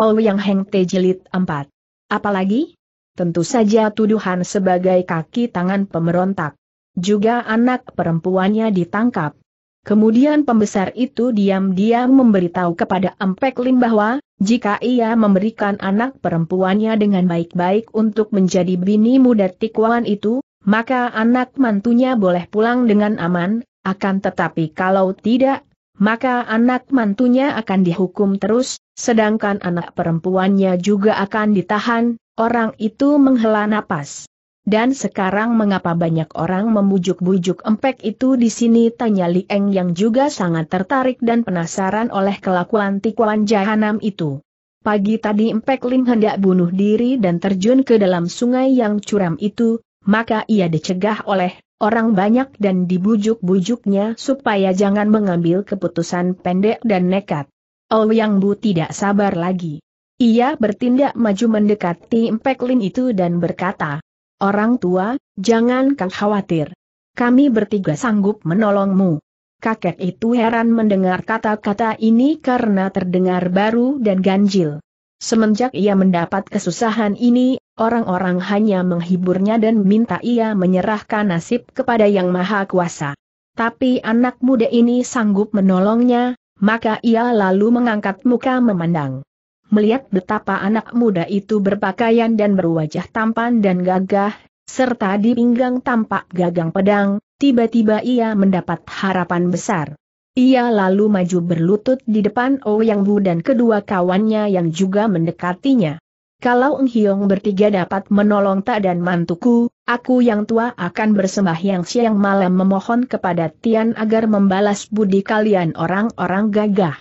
Ouyang Heng Te Jilid 4. Apalagi? Tentu saja tuduhan sebagai kaki tangan pemberontak. Juga anak perempuannya ditangkap. Kemudian pembesar itu diam-diam memberitahu kepada Empek Lim bahwa, jika ia memberikan anak perempuannya dengan baik-baik untuk menjadi bini muda tikuan itu, maka anak mantunya boleh pulang dengan aman, akan tetapi kalau tidak, maka anak mantunya akan dihukum terus, sedangkan anak perempuannya juga akan ditahan, orang itu menghela napas. Dan sekarang mengapa banyak orang membujuk-bujuk empek itu di sini tanya Li Eng yang juga sangat tertarik dan penasaran oleh kelakuan tikuan jahanam itu. Pagi tadi empek Ling hendak bunuh diri dan terjun ke dalam sungai yang curam itu, maka ia dicegah oleh orang banyak dan dibujuk-bujuknya supaya jangan mengambil keputusan pendek dan nekat. Oh, Yang Bu tidak sabar lagi. Ia bertindak maju mendekati Impek Lin itu dan berkata, Orang tua, jangan kau khawatir. Kami bertiga sanggup menolongmu. Kakek itu heran mendengar kata-kata ini karena terdengar baru dan ganjil. Semenjak ia mendapat kesusahan ini, orang-orang hanya menghiburnya dan minta ia menyerahkan nasib kepada Yang Maha Kuasa. Tapi anak muda ini sanggup menolongnya, maka ia lalu mengangkat muka memandang. Melihat betapa anak muda itu berpakaian dan berwajah tampan dan gagah, serta di pinggang tampak gagang pedang, tiba-tiba ia mendapat harapan besar. Ia lalu maju berlutut di depan Ouyang Bu dan kedua kawannya yang juga mendekatinya kalau Eng Hiong bertiga dapat menolong tak dan mantuku, aku yang tua akan bersembah yang siang malam memohon kepada Tian agar membalas budi kalian orang-orang gagah.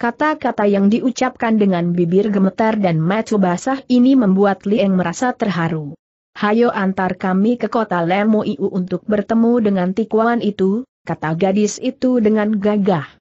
Kata-kata yang diucapkan dengan bibir gemetar dan mata basah ini membuat Lieng merasa terharu. Hayo antar kami ke kota Lemo Iu untuk bertemu dengan tikuan itu, kata gadis itu dengan gagah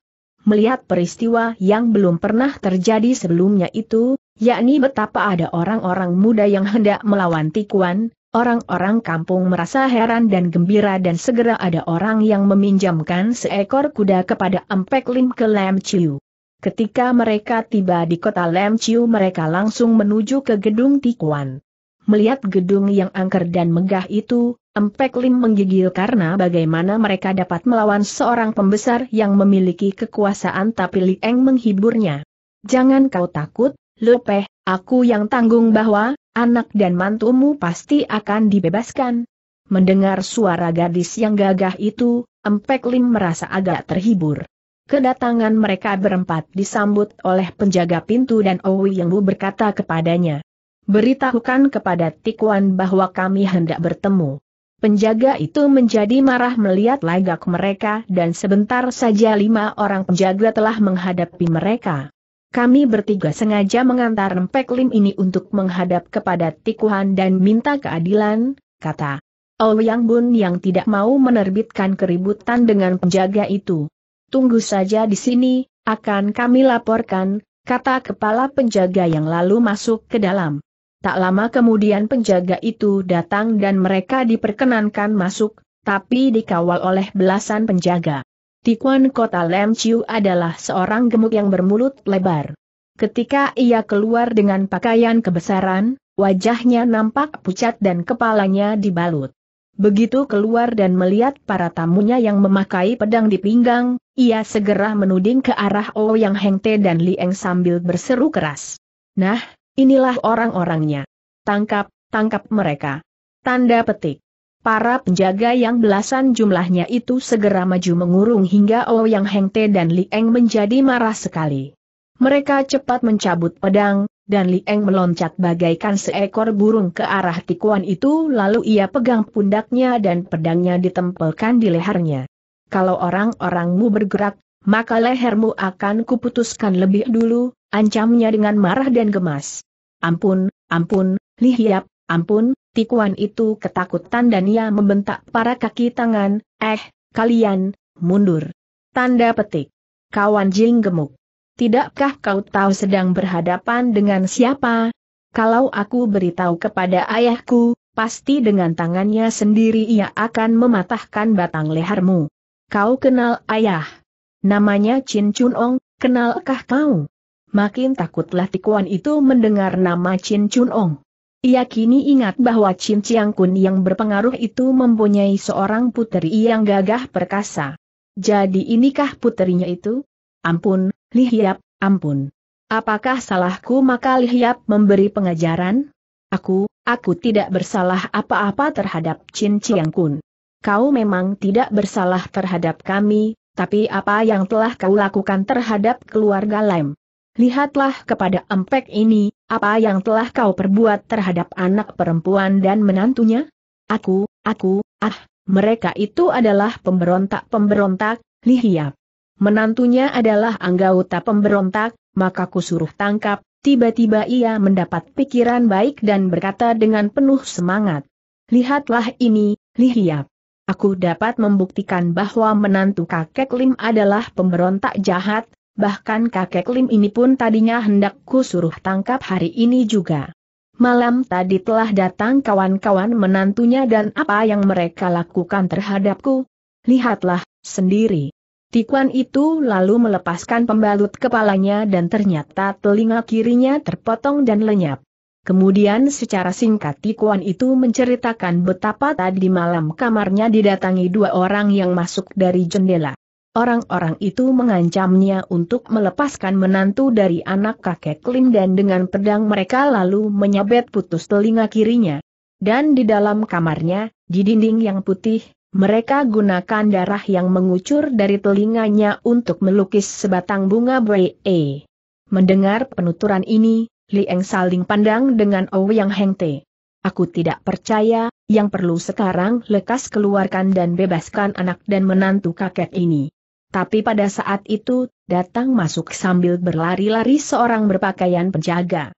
melihat peristiwa yang belum pernah terjadi sebelumnya itu, yakni betapa ada orang-orang muda yang hendak melawan tikuan, orang-orang kampung merasa heran dan gembira dan segera ada orang yang meminjamkan seekor kuda kepada Empek Lim ke Lam Chiu. Ketika mereka tiba di kota Lam Chiu mereka langsung menuju ke gedung tikuan. Melihat gedung yang angker dan megah itu, Empek Lim menggigil karena bagaimana mereka dapat melawan seorang pembesar yang memiliki kekuasaan tapi Li Eng menghiburnya. Jangan kau takut, Lopeh, aku yang tanggung bahwa, anak dan mantumu pasti akan dibebaskan. Mendengar suara gadis yang gagah itu, Empek Lim merasa agak terhibur. Kedatangan mereka berempat disambut oleh penjaga pintu dan Owi Yengbu berkata kepadanya beritahukan kepada Tikuan bahwa kami hendak bertemu. Penjaga itu menjadi marah melihat lagak mereka dan sebentar saja lima orang penjaga telah menghadapi mereka. Kami bertiga sengaja mengantar Rempek Lim ini untuk menghadap kepada Tikuan dan minta keadilan, kata Ouyang Bun yang tidak mau menerbitkan keributan dengan penjaga itu. Tunggu saja di sini, akan kami laporkan, kata kepala penjaga yang lalu masuk ke dalam. Tak lama kemudian penjaga itu datang dan mereka diperkenankan masuk, tapi dikawal oleh belasan penjaga. Tikuan kota Lem Chiu adalah seorang gemuk yang bermulut lebar. Ketika ia keluar dengan pakaian kebesaran, wajahnya nampak pucat dan kepalanya dibalut. Begitu keluar dan melihat para tamunya yang memakai pedang di pinggang, ia segera menuding ke arah O oh Yang Hengte dan Lieng sambil berseru keras. Nah, Inilah orang-orangnya. Tangkap, tangkap mereka. Tanda petik. Para penjaga yang belasan jumlahnya itu segera maju mengurung hingga Ouyang oh yang hengte dan Li Eng menjadi marah sekali. Mereka cepat mencabut pedang, dan Li Eng meloncat bagaikan seekor burung ke arah tikuan itu lalu ia pegang pundaknya dan pedangnya ditempelkan di lehernya. Kalau orang-orangmu bergerak, maka lehermu akan kuputuskan lebih dulu, ancamnya dengan marah dan gemas ampun, ampun, lihiap, ampun, tikuan itu ketakutan dan ia membentak para kaki tangan, eh, kalian, mundur. Tanda petik. Kawan Jing gemuk. Tidakkah kau tahu sedang berhadapan dengan siapa? Kalau aku beritahu kepada ayahku, pasti dengan tangannya sendiri ia akan mematahkan batang lehermu. Kau kenal ayah. Namanya Chin Chun Ong, kenalkah kau? makin takutlah Tikuan itu mendengar nama Chin Chun Ong. Ia kini ingat bahwa Chin Chiang Kun yang berpengaruh itu mempunyai seorang puteri yang gagah perkasa. Jadi inikah puterinya itu? Ampun, Lihiap, ampun. Apakah salahku maka Lihiap memberi pengajaran? Aku, aku tidak bersalah apa-apa terhadap Chin Chiang Kun. Kau memang tidak bersalah terhadap kami, tapi apa yang telah kau lakukan terhadap keluarga Lem? lihatlah kepada empek ini, apa yang telah kau perbuat terhadap anak perempuan dan menantunya? Aku, aku, ah, mereka itu adalah pemberontak-pemberontak, lihiap. Menantunya adalah anggota pemberontak, maka kusuruh tangkap, tiba-tiba ia mendapat pikiran baik dan berkata dengan penuh semangat. Lihatlah ini, lihiap. Aku dapat membuktikan bahwa menantu kakek Lim adalah pemberontak jahat, bahkan kakek Lim ini pun tadinya hendak ku suruh tangkap hari ini juga. Malam tadi telah datang kawan-kawan menantunya dan apa yang mereka lakukan terhadapku? Lihatlah, sendiri. Tikuan itu lalu melepaskan pembalut kepalanya dan ternyata telinga kirinya terpotong dan lenyap. Kemudian secara singkat Tikuan itu menceritakan betapa tadi malam kamarnya didatangi dua orang yang masuk dari jendela. Orang-orang itu mengancamnya untuk melepaskan menantu dari anak kakek Lim dan dengan pedang mereka lalu menyabet putus telinga kirinya. Dan di dalam kamarnya, di dinding yang putih, mereka gunakan darah yang mengucur dari telinganya untuk melukis sebatang bunga bree. Mendengar penuturan ini, Lieng saling pandang dengan Ouyang Heng Te. Aku tidak percaya, yang perlu sekarang lekas keluarkan dan bebaskan anak dan menantu kakek ini. Tapi pada saat itu, datang masuk sambil berlari-lari seorang berpakaian penjaga.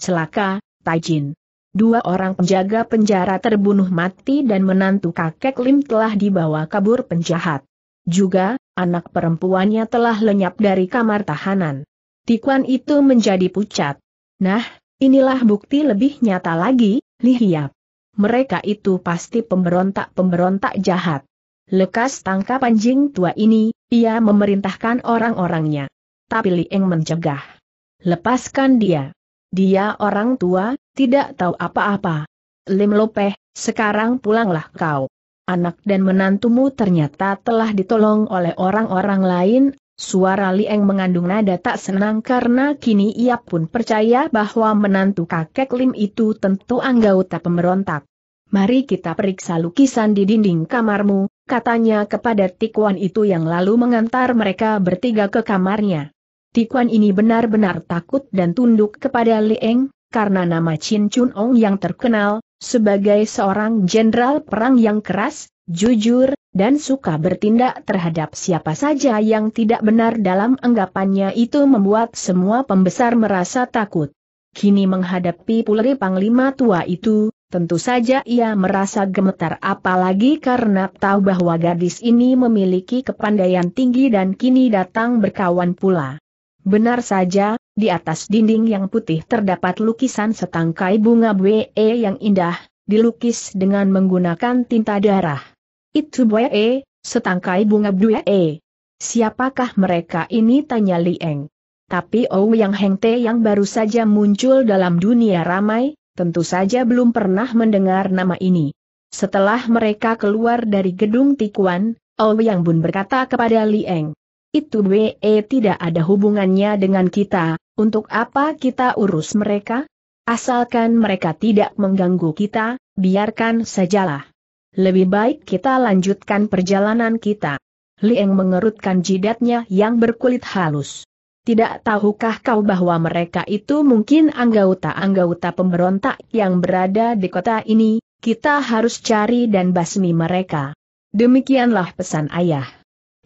Celaka, Tajin. Dua orang penjaga penjara terbunuh mati dan menantu kakek Lim telah dibawa kabur penjahat. Juga, anak perempuannya telah lenyap dari kamar tahanan. Tikuan itu menjadi pucat. Nah, inilah bukti lebih nyata lagi, Lihiap. Mereka itu pasti pemberontak-pemberontak jahat. Lekas tangkap anjing tua ini, ia memerintahkan orang-orangnya. Tapi Lieng mencegah. Lepaskan dia. Dia orang tua, tidak tahu apa-apa. Lim Lopeh, sekarang pulanglah kau. Anak dan menantumu ternyata telah ditolong oleh orang-orang lain, suara Lieng mengandung nada tak senang karena kini ia pun percaya bahwa menantu kakek Lim itu tentu anggota pemberontak. Mari kita periksa lukisan di dinding kamarmu, katanya kepada Tikuan itu yang lalu mengantar mereka bertiga ke kamarnya. Tikuan ini benar-benar takut dan tunduk kepada Lieng, karena nama Chin Chun Ong yang terkenal, sebagai seorang jenderal perang yang keras, jujur, dan suka bertindak terhadap siapa saja yang tidak benar dalam anggapannya itu membuat semua pembesar merasa takut. Kini menghadapi puleri panglima tua itu, Tentu saja ia merasa gemetar apalagi karena tahu bahwa gadis ini memiliki kepandaian tinggi dan kini datang berkawan pula. Benar saja, di atas dinding yang putih terdapat lukisan setangkai bunga BE yang indah, dilukis dengan menggunakan tinta darah. Itu BE, setangkai bunga BE. Siapakah mereka ini tanya Lieng. Tapi Ouyang Yang Heng yang baru saja muncul dalam dunia ramai, tentu saja belum pernah mendengar nama ini. Setelah mereka keluar dari gedung Tikuan, Ouyang Bun berkata kepada Lieng. Itu Wee tidak ada hubungannya dengan kita, untuk apa kita urus mereka? Asalkan mereka tidak mengganggu kita, biarkan sajalah. Lebih baik kita lanjutkan perjalanan kita. Lieng mengerutkan jidatnya yang berkulit halus. Tidak tahukah kau bahwa mereka itu mungkin anggota-anggota pemberontak yang berada di kota ini, kita harus cari dan basmi mereka. Demikianlah pesan ayah.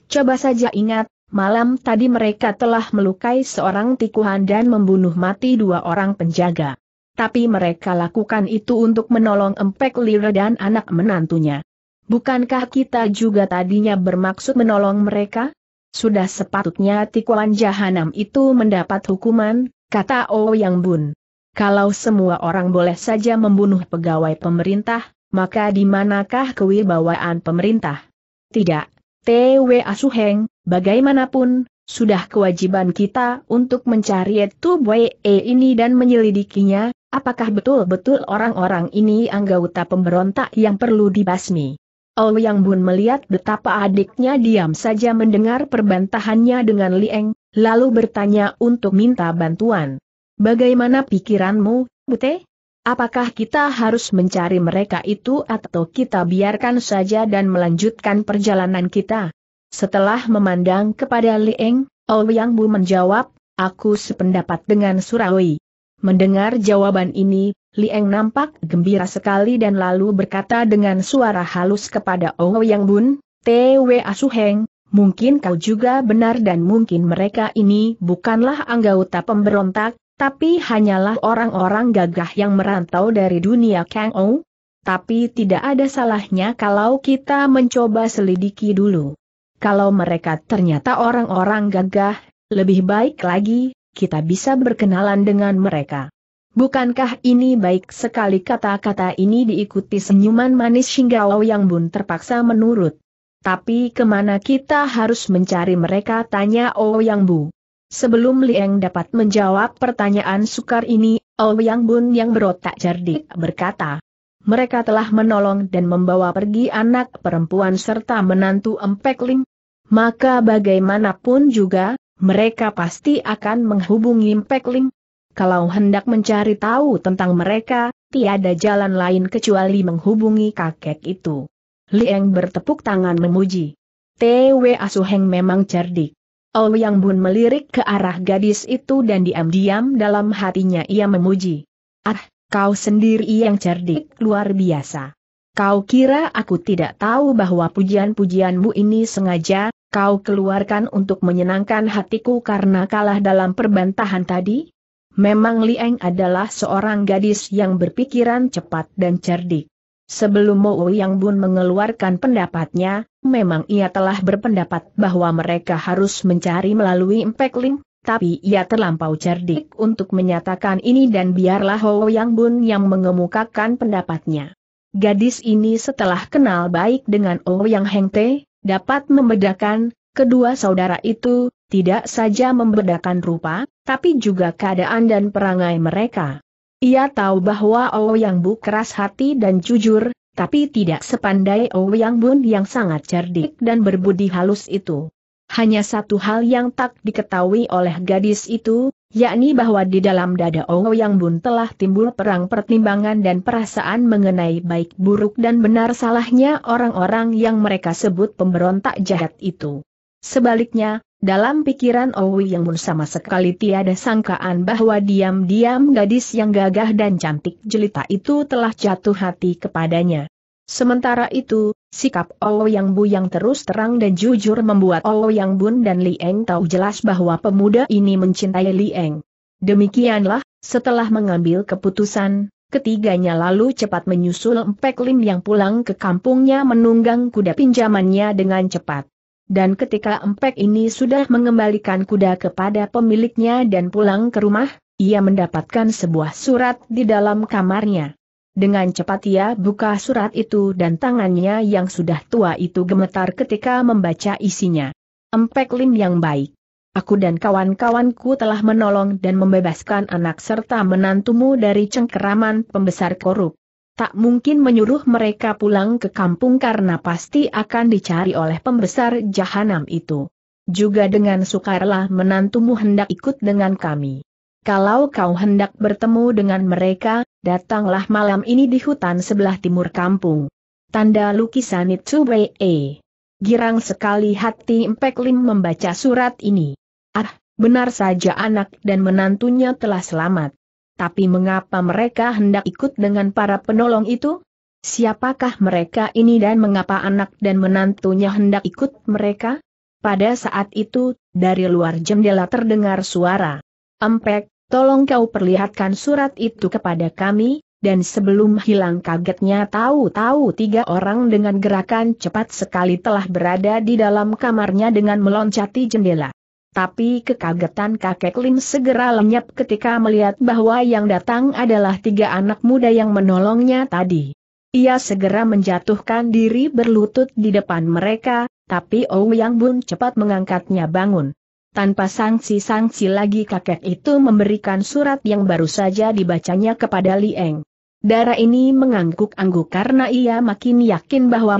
Coba saja ingat, malam tadi mereka telah melukai seorang tikuhan dan membunuh mati dua orang penjaga. Tapi mereka lakukan itu untuk menolong Empek Lira dan anak menantunya. Bukankah kita juga tadinya bermaksud menolong mereka? Sudah sepatutnya tikuan jahanam itu mendapat hukuman, kata Ouyang Bun. Kalau semua orang boleh saja membunuh pegawai pemerintah, maka di manakah kewibawaan pemerintah? Tidak, TW Asuheng, bagaimanapun, sudah kewajiban kita untuk mencari Etu E ini dan menyelidikinya, apakah betul-betul orang-orang ini anggota pemberontak yang perlu dibasmi. Yang Bun melihat betapa adiknya diam saja mendengar perbantahannya dengan Lieng, lalu bertanya untuk minta bantuan. Bagaimana pikiranmu, Bute? Apakah kita harus mencari mereka itu atau kita biarkan saja dan melanjutkan perjalanan kita? Setelah memandang kepada Lieng, Yang Bu menjawab, aku sependapat dengan Surawi. Mendengar jawaban ini, Lieng nampak gembira sekali dan lalu berkata dengan suara halus kepada Ouyang Bun, T.W. Asuheng, mungkin kau juga benar dan mungkin mereka ini bukanlah anggota pemberontak, tapi hanyalah orang-orang gagah yang merantau dari dunia Kang Ou. Tapi tidak ada salahnya kalau kita mencoba selidiki dulu. Kalau mereka ternyata orang-orang gagah, lebih baik lagi, kita bisa berkenalan dengan mereka. Bukankah ini baik sekali kata-kata ini diikuti senyuman manis Shinggao yang Bun terpaksa menurut. Tapi kemana kita harus mencari mereka tanya Ouyang Bu. Sebelum Liang dapat menjawab pertanyaan sukar ini, Ouyang Bun yang berotak cerdik berkata. Mereka telah menolong dan membawa pergi anak perempuan serta menantu Empek Ling. Maka bagaimanapun juga, mereka pasti akan menghubungi Empek Ling kalau hendak mencari tahu tentang mereka, tiada jalan lain kecuali menghubungi kakek itu. Liang bertepuk tangan memuji. T.W. Asuheng memang cerdik. Oh, yang Bun melirik ke arah gadis itu dan diam-diam dalam hatinya ia memuji. Ah, kau sendiri yang cerdik luar biasa. Kau kira aku tidak tahu bahwa pujian-pujianmu ini sengaja, kau keluarkan untuk menyenangkan hatiku karena kalah dalam perbantahan tadi? Memang Liang adalah seorang gadis yang berpikiran cepat dan cerdik. Sebelum Mo Yang Bun mengeluarkan pendapatnya, memang ia telah berpendapat bahwa mereka harus mencari melalui Impact Link, tapi ia terlampau cerdik untuk menyatakan ini dan biarlah Ho Yang Bun yang mengemukakan pendapatnya. Gadis ini setelah kenal baik dengan Ouyang Yang Heng Te, dapat membedakan, kedua saudara itu, tidak saja membedakan rupa, tapi juga keadaan dan perangai mereka. Ia tahu bahwa Ouyang Bu keras hati dan jujur, tapi tidak sepandai Ouyang Bun yang sangat cerdik dan berbudi halus itu. Hanya satu hal yang tak diketahui oleh gadis itu, yakni bahwa di dalam dada Ouyang Bun telah timbul perang pertimbangan dan perasaan mengenai baik buruk dan benar salahnya orang-orang yang mereka sebut pemberontak jahat itu. Sebaliknya, dalam pikiran Owi oh Yang pun sama sekali tiada sangkaan bahwa diam-diam gadis yang gagah dan cantik jelita itu telah jatuh hati kepadanya. Sementara itu, sikap Owi oh Yang Bu yang terus terang dan jujur membuat Owi oh Yang Bun dan Li Eng tahu jelas bahwa pemuda ini mencintai Li Eng. Demikianlah, setelah mengambil keputusan, ketiganya lalu cepat menyusul Mpek Lim yang pulang ke kampungnya menunggang kuda pinjamannya dengan cepat. Dan ketika empek ini sudah mengembalikan kuda kepada pemiliknya dan pulang ke rumah, ia mendapatkan sebuah surat di dalam kamarnya. Dengan cepat ia buka surat itu dan tangannya yang sudah tua itu gemetar ketika membaca isinya. Empek Lim yang baik. Aku dan kawan-kawanku telah menolong dan membebaskan anak serta menantumu dari cengkeraman pembesar korup tak mungkin menyuruh mereka pulang ke kampung karena pasti akan dicari oleh pembesar jahanam itu. Juga dengan sukarlah menantumu hendak ikut dengan kami. Kalau kau hendak bertemu dengan mereka, datanglah malam ini di hutan sebelah timur kampung. Tanda lukisan itu B.E. Girang sekali hati Empek Lim membaca surat ini. Ah, benar saja anak dan menantunya telah selamat. Tapi mengapa mereka hendak ikut dengan para penolong itu? Siapakah mereka ini dan mengapa anak dan menantunya hendak ikut mereka? Pada saat itu, dari luar jendela terdengar suara. Empek, tolong kau perlihatkan surat itu kepada kami, dan sebelum hilang kagetnya tahu-tahu tiga orang dengan gerakan cepat sekali telah berada di dalam kamarnya dengan meloncati jendela. Tapi kekagetan kakek Lim segera lenyap ketika melihat bahwa yang datang adalah tiga anak muda yang menolongnya tadi. Ia segera menjatuhkan diri berlutut di depan mereka, tapi Ouyang Yang Bun cepat mengangkatnya bangun. Tanpa sanksi-sanksi lagi kakek itu memberikan surat yang baru saja dibacanya kepada Lieng. Darah ini mengangguk-angguk karena ia makin yakin bahwa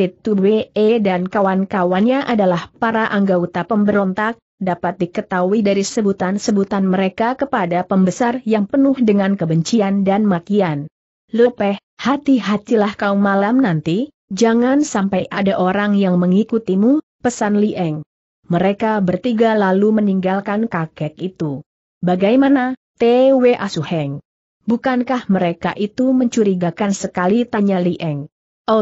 E dan kawan-kawannya adalah para anggota pemberontak, dapat diketahui dari sebutan-sebutan mereka kepada pembesar yang penuh dengan kebencian dan makian. Lopeh, hati-hatilah kau malam nanti, jangan sampai ada orang yang mengikutimu, pesan Lieng. Mereka bertiga lalu meninggalkan kakek itu. Bagaimana, T.W. Asuheng? Bukankah mereka itu mencurigakan sekali tanya Lieng?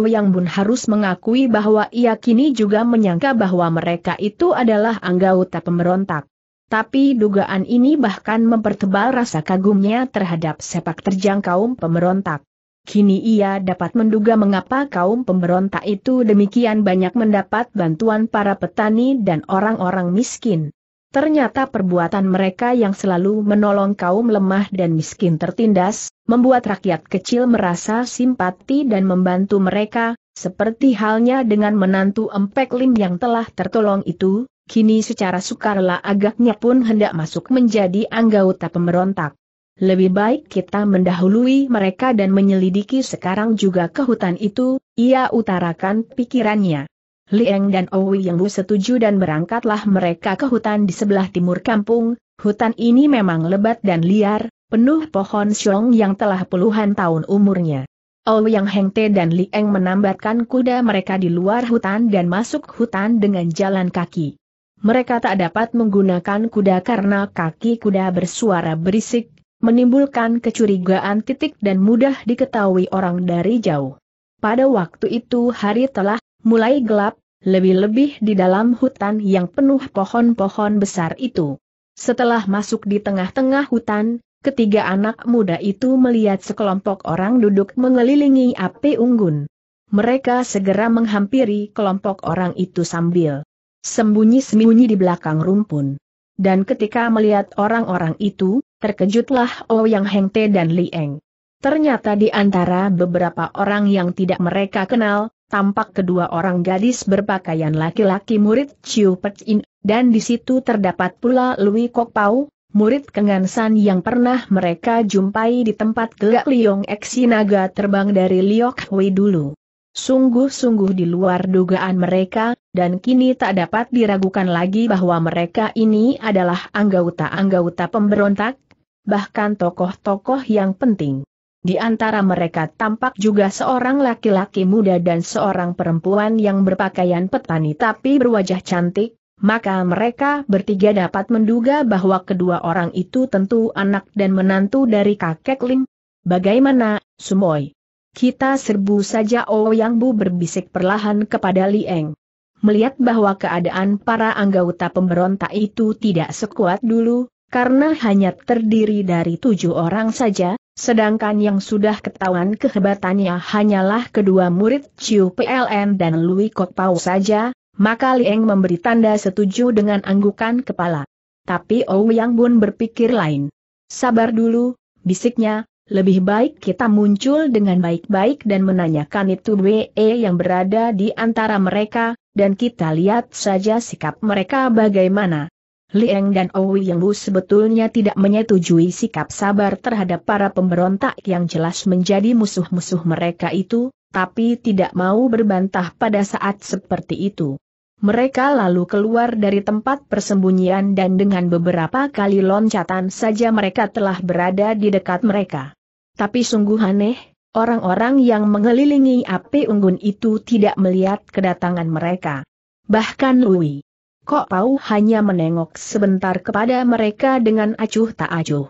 yang Bun harus mengakui bahwa ia kini juga menyangka bahwa mereka itu adalah anggota pemberontak. Tapi dugaan ini bahkan mempertebal rasa kagumnya terhadap sepak terjang kaum pemberontak. Kini ia dapat menduga mengapa kaum pemberontak itu demikian banyak mendapat bantuan para petani dan orang-orang miskin. Ternyata perbuatan mereka yang selalu menolong kaum lemah dan miskin tertindas, membuat rakyat kecil merasa simpati dan membantu mereka, seperti halnya dengan menantu Empek Lim yang telah tertolong itu, kini secara sukarela agaknya pun hendak masuk menjadi anggota pemberontak. Lebih baik kita mendahului mereka dan menyelidiki sekarang juga ke hutan itu, ia utarakan pikirannya. Lieng dan Owi yang Wu setuju dan berangkatlah mereka ke hutan di sebelah timur kampung, hutan ini memang lebat dan liar, penuh pohon siong yang telah puluhan tahun umurnya. Owi Yang Hengte dan Lieng menambatkan kuda mereka di luar hutan dan masuk hutan dengan jalan kaki. Mereka tak dapat menggunakan kuda karena kaki kuda bersuara berisik, menimbulkan kecurigaan titik dan mudah diketahui orang dari jauh. Pada waktu itu hari telah mulai gelap, lebih-lebih di dalam hutan yang penuh pohon-pohon besar itu. Setelah masuk di tengah-tengah hutan, ketiga anak muda itu melihat sekelompok orang duduk mengelilingi api unggun. Mereka segera menghampiri kelompok orang itu sambil sembunyi-sembunyi di belakang rumpun. Dan ketika melihat orang-orang itu, terkejutlah Ouyang oh Hengte dan Lieng. Ternyata di antara beberapa orang yang tidak mereka kenal, tampak kedua orang gadis berpakaian laki-laki murid Chiu Pet dan di situ terdapat pula Louis Kok Pau, murid Kengan yang pernah mereka jumpai di tempat gelak Liong Eksinaga terbang dari Liok Hui dulu. Sungguh-sungguh di luar dugaan mereka, dan kini tak dapat diragukan lagi bahwa mereka ini adalah anggota-anggota pemberontak, bahkan tokoh-tokoh yang penting. Di antara mereka tampak juga seorang laki-laki muda dan seorang perempuan yang berpakaian petani tapi berwajah cantik, maka mereka bertiga dapat menduga bahwa kedua orang itu tentu anak dan menantu dari kakek Lim. Bagaimana, Sumoy? Kita serbu saja Ouyang oh Bu berbisik perlahan kepada Lieng. Melihat bahwa keadaan para anggota pemberontak itu tidak sekuat dulu, karena hanya terdiri dari tujuh orang saja, Sedangkan yang sudah ketahuan kehebatannya hanyalah kedua murid Chiu PLN dan Lui Kok Pao saja, maka Lieng memberi tanda setuju dengan anggukan kepala. Tapi Yang Bun berpikir lain. Sabar dulu, bisiknya, lebih baik kita muncul dengan baik-baik dan menanyakan itu WE yang berada di antara mereka, dan kita lihat saja sikap mereka bagaimana. Lieng dan Owi Yang Wu sebetulnya tidak menyetujui sikap sabar terhadap para pemberontak yang jelas menjadi musuh-musuh mereka itu, tapi tidak mau berbantah pada saat seperti itu. Mereka lalu keluar dari tempat persembunyian dan dengan beberapa kali loncatan saja mereka telah berada di dekat mereka. Tapi sungguh aneh, orang-orang yang mengelilingi api unggun itu tidak melihat kedatangan mereka. Bahkan Louis Kok Pau hanya menengok sebentar kepada mereka dengan acuh tak acuh.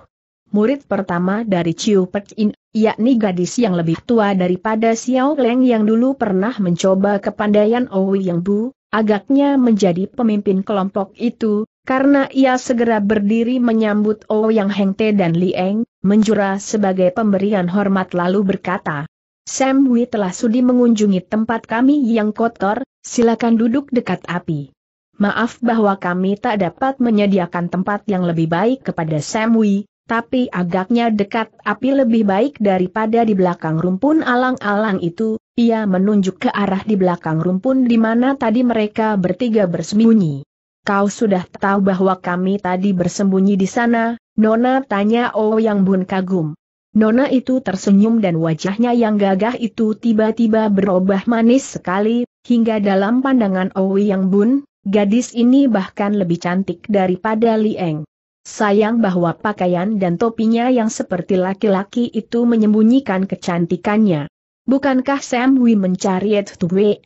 Murid pertama dari Chiu Pet In, yakni gadis yang lebih tua daripada Xiao Leng yang dulu pernah mencoba kepandaian Owi Yang Bu, agaknya menjadi pemimpin kelompok itu, karena ia segera berdiri menyambut Owi Yang Te dan Li Eng, menjura sebagai pemberian hormat lalu berkata, Sam Wei telah sudi mengunjungi tempat kami yang kotor, silakan duduk dekat api. Maaf bahwa kami tak dapat menyediakan tempat yang lebih baik kepada Samui, tapi agaknya dekat api lebih baik daripada di belakang rumpun alang-alang itu, ia menunjuk ke arah di belakang rumpun di mana tadi mereka bertiga bersembunyi. Kau sudah tahu bahwa kami tadi bersembunyi di sana, Nona tanya Oh Yang Bun kagum. Nona itu tersenyum dan wajahnya yang gagah itu tiba-tiba berubah manis sekali, hingga dalam pandangan Owi oh Yang Bun, Gadis ini bahkan lebih cantik daripada Lieng. Sayang bahwa pakaian dan topinya yang seperti laki-laki itu menyembunyikan kecantikannya. Bukankah Sam Wee mencari Etwe?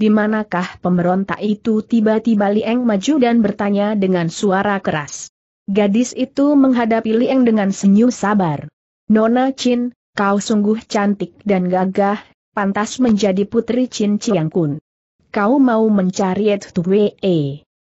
Di manakah pemberontak itu tiba-tiba Lieng maju dan bertanya dengan suara keras. Gadis itu menghadapi Lieng dengan senyum sabar. Nona Chin, kau sungguh cantik dan gagah, pantas menjadi putri Chin Chiang Kun kau mau mencari Etwe.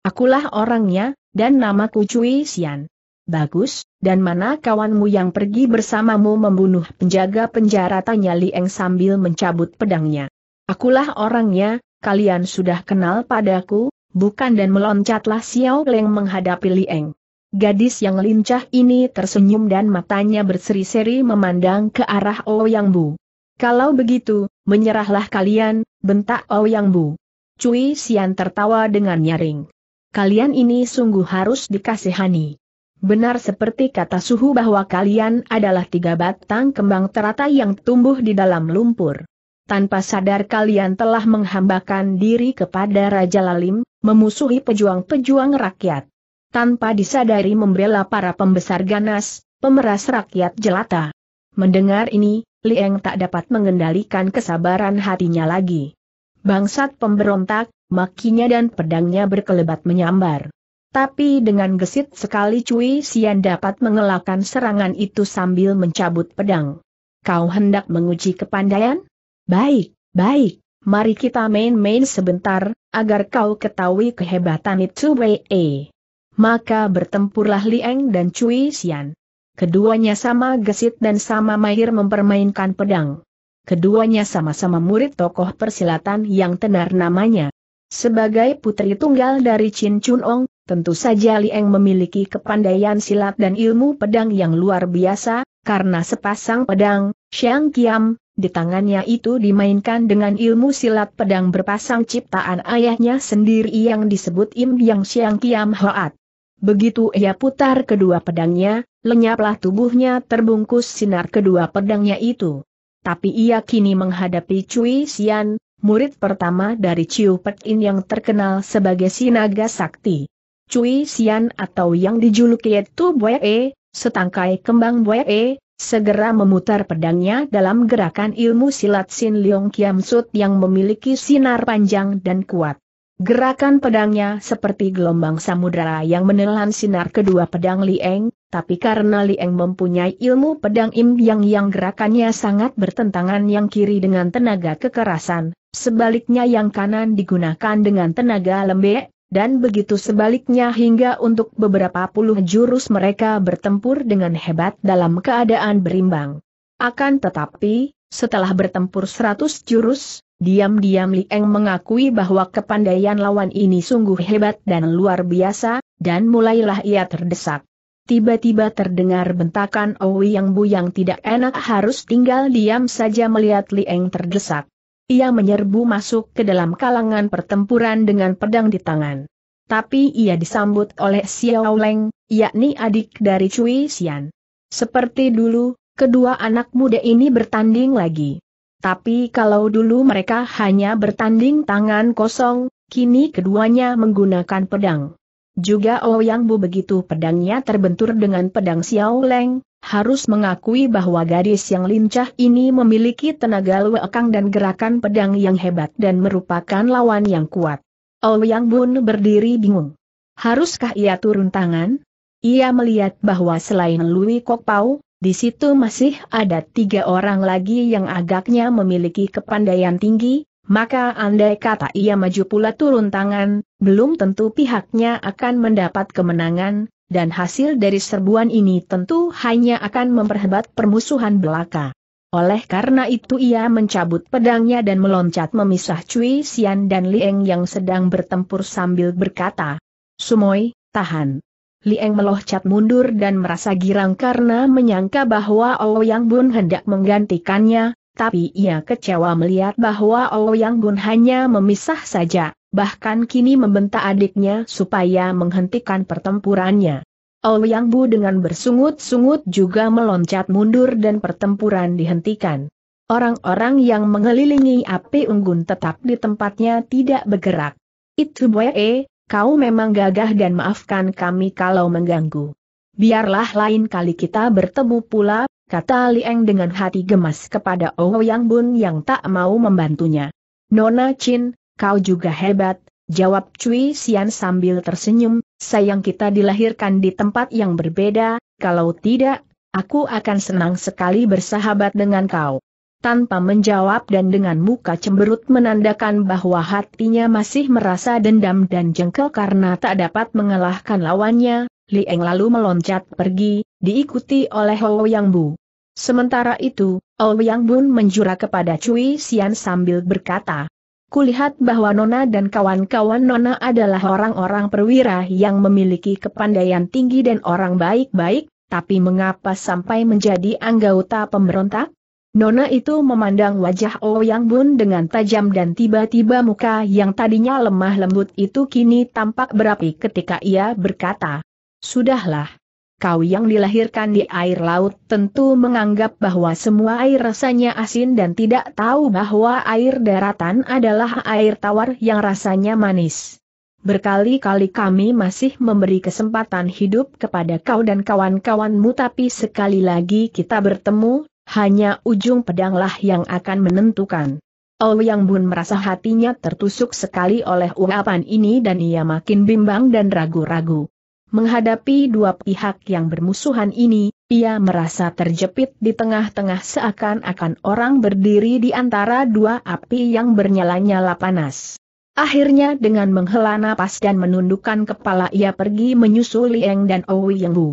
Akulah orangnya, dan namaku Cui Sian. Bagus, dan mana kawanmu yang pergi bersamamu membunuh penjaga penjara tanya Lieng sambil mencabut pedangnya. Akulah orangnya, kalian sudah kenal padaku, bukan dan meloncatlah Xiao Leng menghadapi Lieng. Gadis yang lincah ini tersenyum dan matanya berseri-seri memandang ke arah Ouyang Bu. Kalau begitu, menyerahlah kalian, bentak Ouyang Bu. Cui Sian tertawa dengan nyaring. Kalian ini sungguh harus dikasihani. Benar seperti kata suhu bahwa kalian adalah tiga batang kembang teratai yang tumbuh di dalam lumpur. Tanpa sadar kalian telah menghambakan diri kepada Raja Lalim, memusuhi pejuang-pejuang rakyat. Tanpa disadari membela para pembesar ganas, pemeras rakyat jelata. Mendengar ini, Lieng tak dapat mengendalikan kesabaran hatinya lagi. Bangsat pemberontak, makinya dan pedangnya berkelebat menyambar. Tapi dengan gesit sekali Cui Sian dapat mengelakkan serangan itu sambil mencabut pedang. Kau hendak menguji kepandaian? Baik, baik, mari kita main-main sebentar, agar kau ketahui kehebatan itu Wei. Maka bertempurlah Liang dan Cui Sian. Keduanya sama gesit dan sama mahir mempermainkan pedang keduanya sama-sama murid tokoh persilatan yang tenar namanya. Sebagai putri tunggal dari Chin Chun Ong, tentu saja Lieng memiliki kepandaian silat dan ilmu pedang yang luar biasa, karena sepasang pedang, Xiang Kiam, di tangannya itu dimainkan dengan ilmu silat pedang berpasang ciptaan ayahnya sendiri yang disebut Im Yang Xiang Kiam Hoat. Begitu ia putar kedua pedangnya, lenyaplah tubuhnya terbungkus sinar kedua pedangnya itu tapi ia kini menghadapi Cui Xian, murid pertama dari Chiu Pek In yang terkenal sebagai Sinaga Sakti. Cui Xian atau yang dijuluki Yetu E, setangkai kembang buaya, segera memutar pedangnya dalam gerakan ilmu silat Sin Leong Kiam Sut yang memiliki sinar panjang dan kuat. Gerakan pedangnya seperti gelombang samudera yang menelan sinar kedua pedang Li Eng, tapi karena Li Eng mempunyai ilmu pedang Im Yang yang gerakannya sangat bertentangan yang kiri dengan tenaga kekerasan, sebaliknya yang kanan digunakan dengan tenaga lembek, dan begitu sebaliknya hingga untuk beberapa puluh jurus mereka bertempur dengan hebat dalam keadaan berimbang. Akan tetapi, setelah bertempur seratus jurus, Diam-diam Lieng mengakui bahwa kepandaian lawan ini sungguh hebat dan luar biasa, dan mulailah ia terdesak. Tiba-tiba terdengar bentakan Owi yang buyang tidak enak harus tinggal diam saja melihat Lieng terdesak. Ia menyerbu masuk ke dalam kalangan pertempuran dengan pedang di tangan. Tapi ia disambut oleh Xiao Leng, yakni adik dari Cui Xian. Seperti dulu, kedua anak muda ini bertanding lagi. Tapi kalau dulu mereka hanya bertanding tangan kosong, kini keduanya menggunakan pedang. Juga Ouyang oh Bu begitu pedangnya terbentur dengan pedang Xiao Leng, harus mengakui bahwa gadis yang lincah ini memiliki tenaga luekang dan gerakan pedang yang hebat dan merupakan lawan yang kuat. Ouyang oh Bun berdiri bingung. Haruskah ia turun tangan? Ia melihat bahwa selain Lui Kok Pau, di situ masih ada tiga orang lagi yang agaknya memiliki kepandaian tinggi, maka andai kata ia maju pula turun tangan, belum tentu pihaknya akan mendapat kemenangan, dan hasil dari serbuan ini tentu hanya akan memperhebat permusuhan belaka. Oleh karena itu ia mencabut pedangnya dan meloncat memisah Cui Xian dan Lieng yang sedang bertempur sambil berkata, Sumoi, tahan. Lieng melohcat mundur dan merasa girang karena menyangka bahwa Ouyang oh Bun hendak menggantikannya, tapi ia kecewa melihat bahwa Ouyang oh Bun hanya memisah saja, bahkan kini membentak adiknya supaya menghentikan pertempurannya. Ouyang oh Bu dengan bersungut-sungut juga meloncat mundur dan pertempuran dihentikan. Orang-orang yang mengelilingi api unggun tetap di tempatnya tidak bergerak. Itu buaya, kau memang gagah dan maafkan kami kalau mengganggu. Biarlah lain kali kita bertemu pula, kata Lieng dengan hati gemas kepada Ouyang oh Bun yang tak mau membantunya. Nona Chin, kau juga hebat, jawab Cui Xian sambil tersenyum, sayang kita dilahirkan di tempat yang berbeda, kalau tidak, aku akan senang sekali bersahabat dengan kau tanpa menjawab dan dengan muka cemberut menandakan bahwa hatinya masih merasa dendam dan jengkel karena tak dapat mengalahkan lawannya, Li Eng lalu meloncat pergi, diikuti oleh Ho Yang Bu. Sementara itu, Ho Yang Bun menjura kepada Cui Xian sambil berkata, Kulihat bahwa Nona dan kawan-kawan Nona adalah orang-orang perwira yang memiliki kepandaian tinggi dan orang baik-baik, tapi mengapa sampai menjadi anggota pemberontak? Nona itu memandang wajah Ouyang oh Bun dengan tajam dan tiba-tiba muka yang tadinya lemah lembut itu kini tampak berapi ketika ia berkata, Sudahlah. Kau yang dilahirkan di air laut tentu menganggap bahwa semua air rasanya asin dan tidak tahu bahwa air daratan adalah air tawar yang rasanya manis. Berkali-kali kami masih memberi kesempatan hidup kepada kau dan kawan-kawanmu tapi sekali lagi kita bertemu hanya ujung pedanglah yang akan menentukan. Ouyang oh, Bun merasa hatinya tertusuk sekali oleh ungkapan ini dan ia makin bimbang dan ragu-ragu. Menghadapi dua pihak yang bermusuhan ini, ia merasa terjepit di tengah-tengah seakan-akan orang berdiri di antara dua api yang bernyala-nyala panas. Akhirnya dengan menghela napas dan menundukkan kepala ia pergi menyusul Liang dan Ouyang Bu.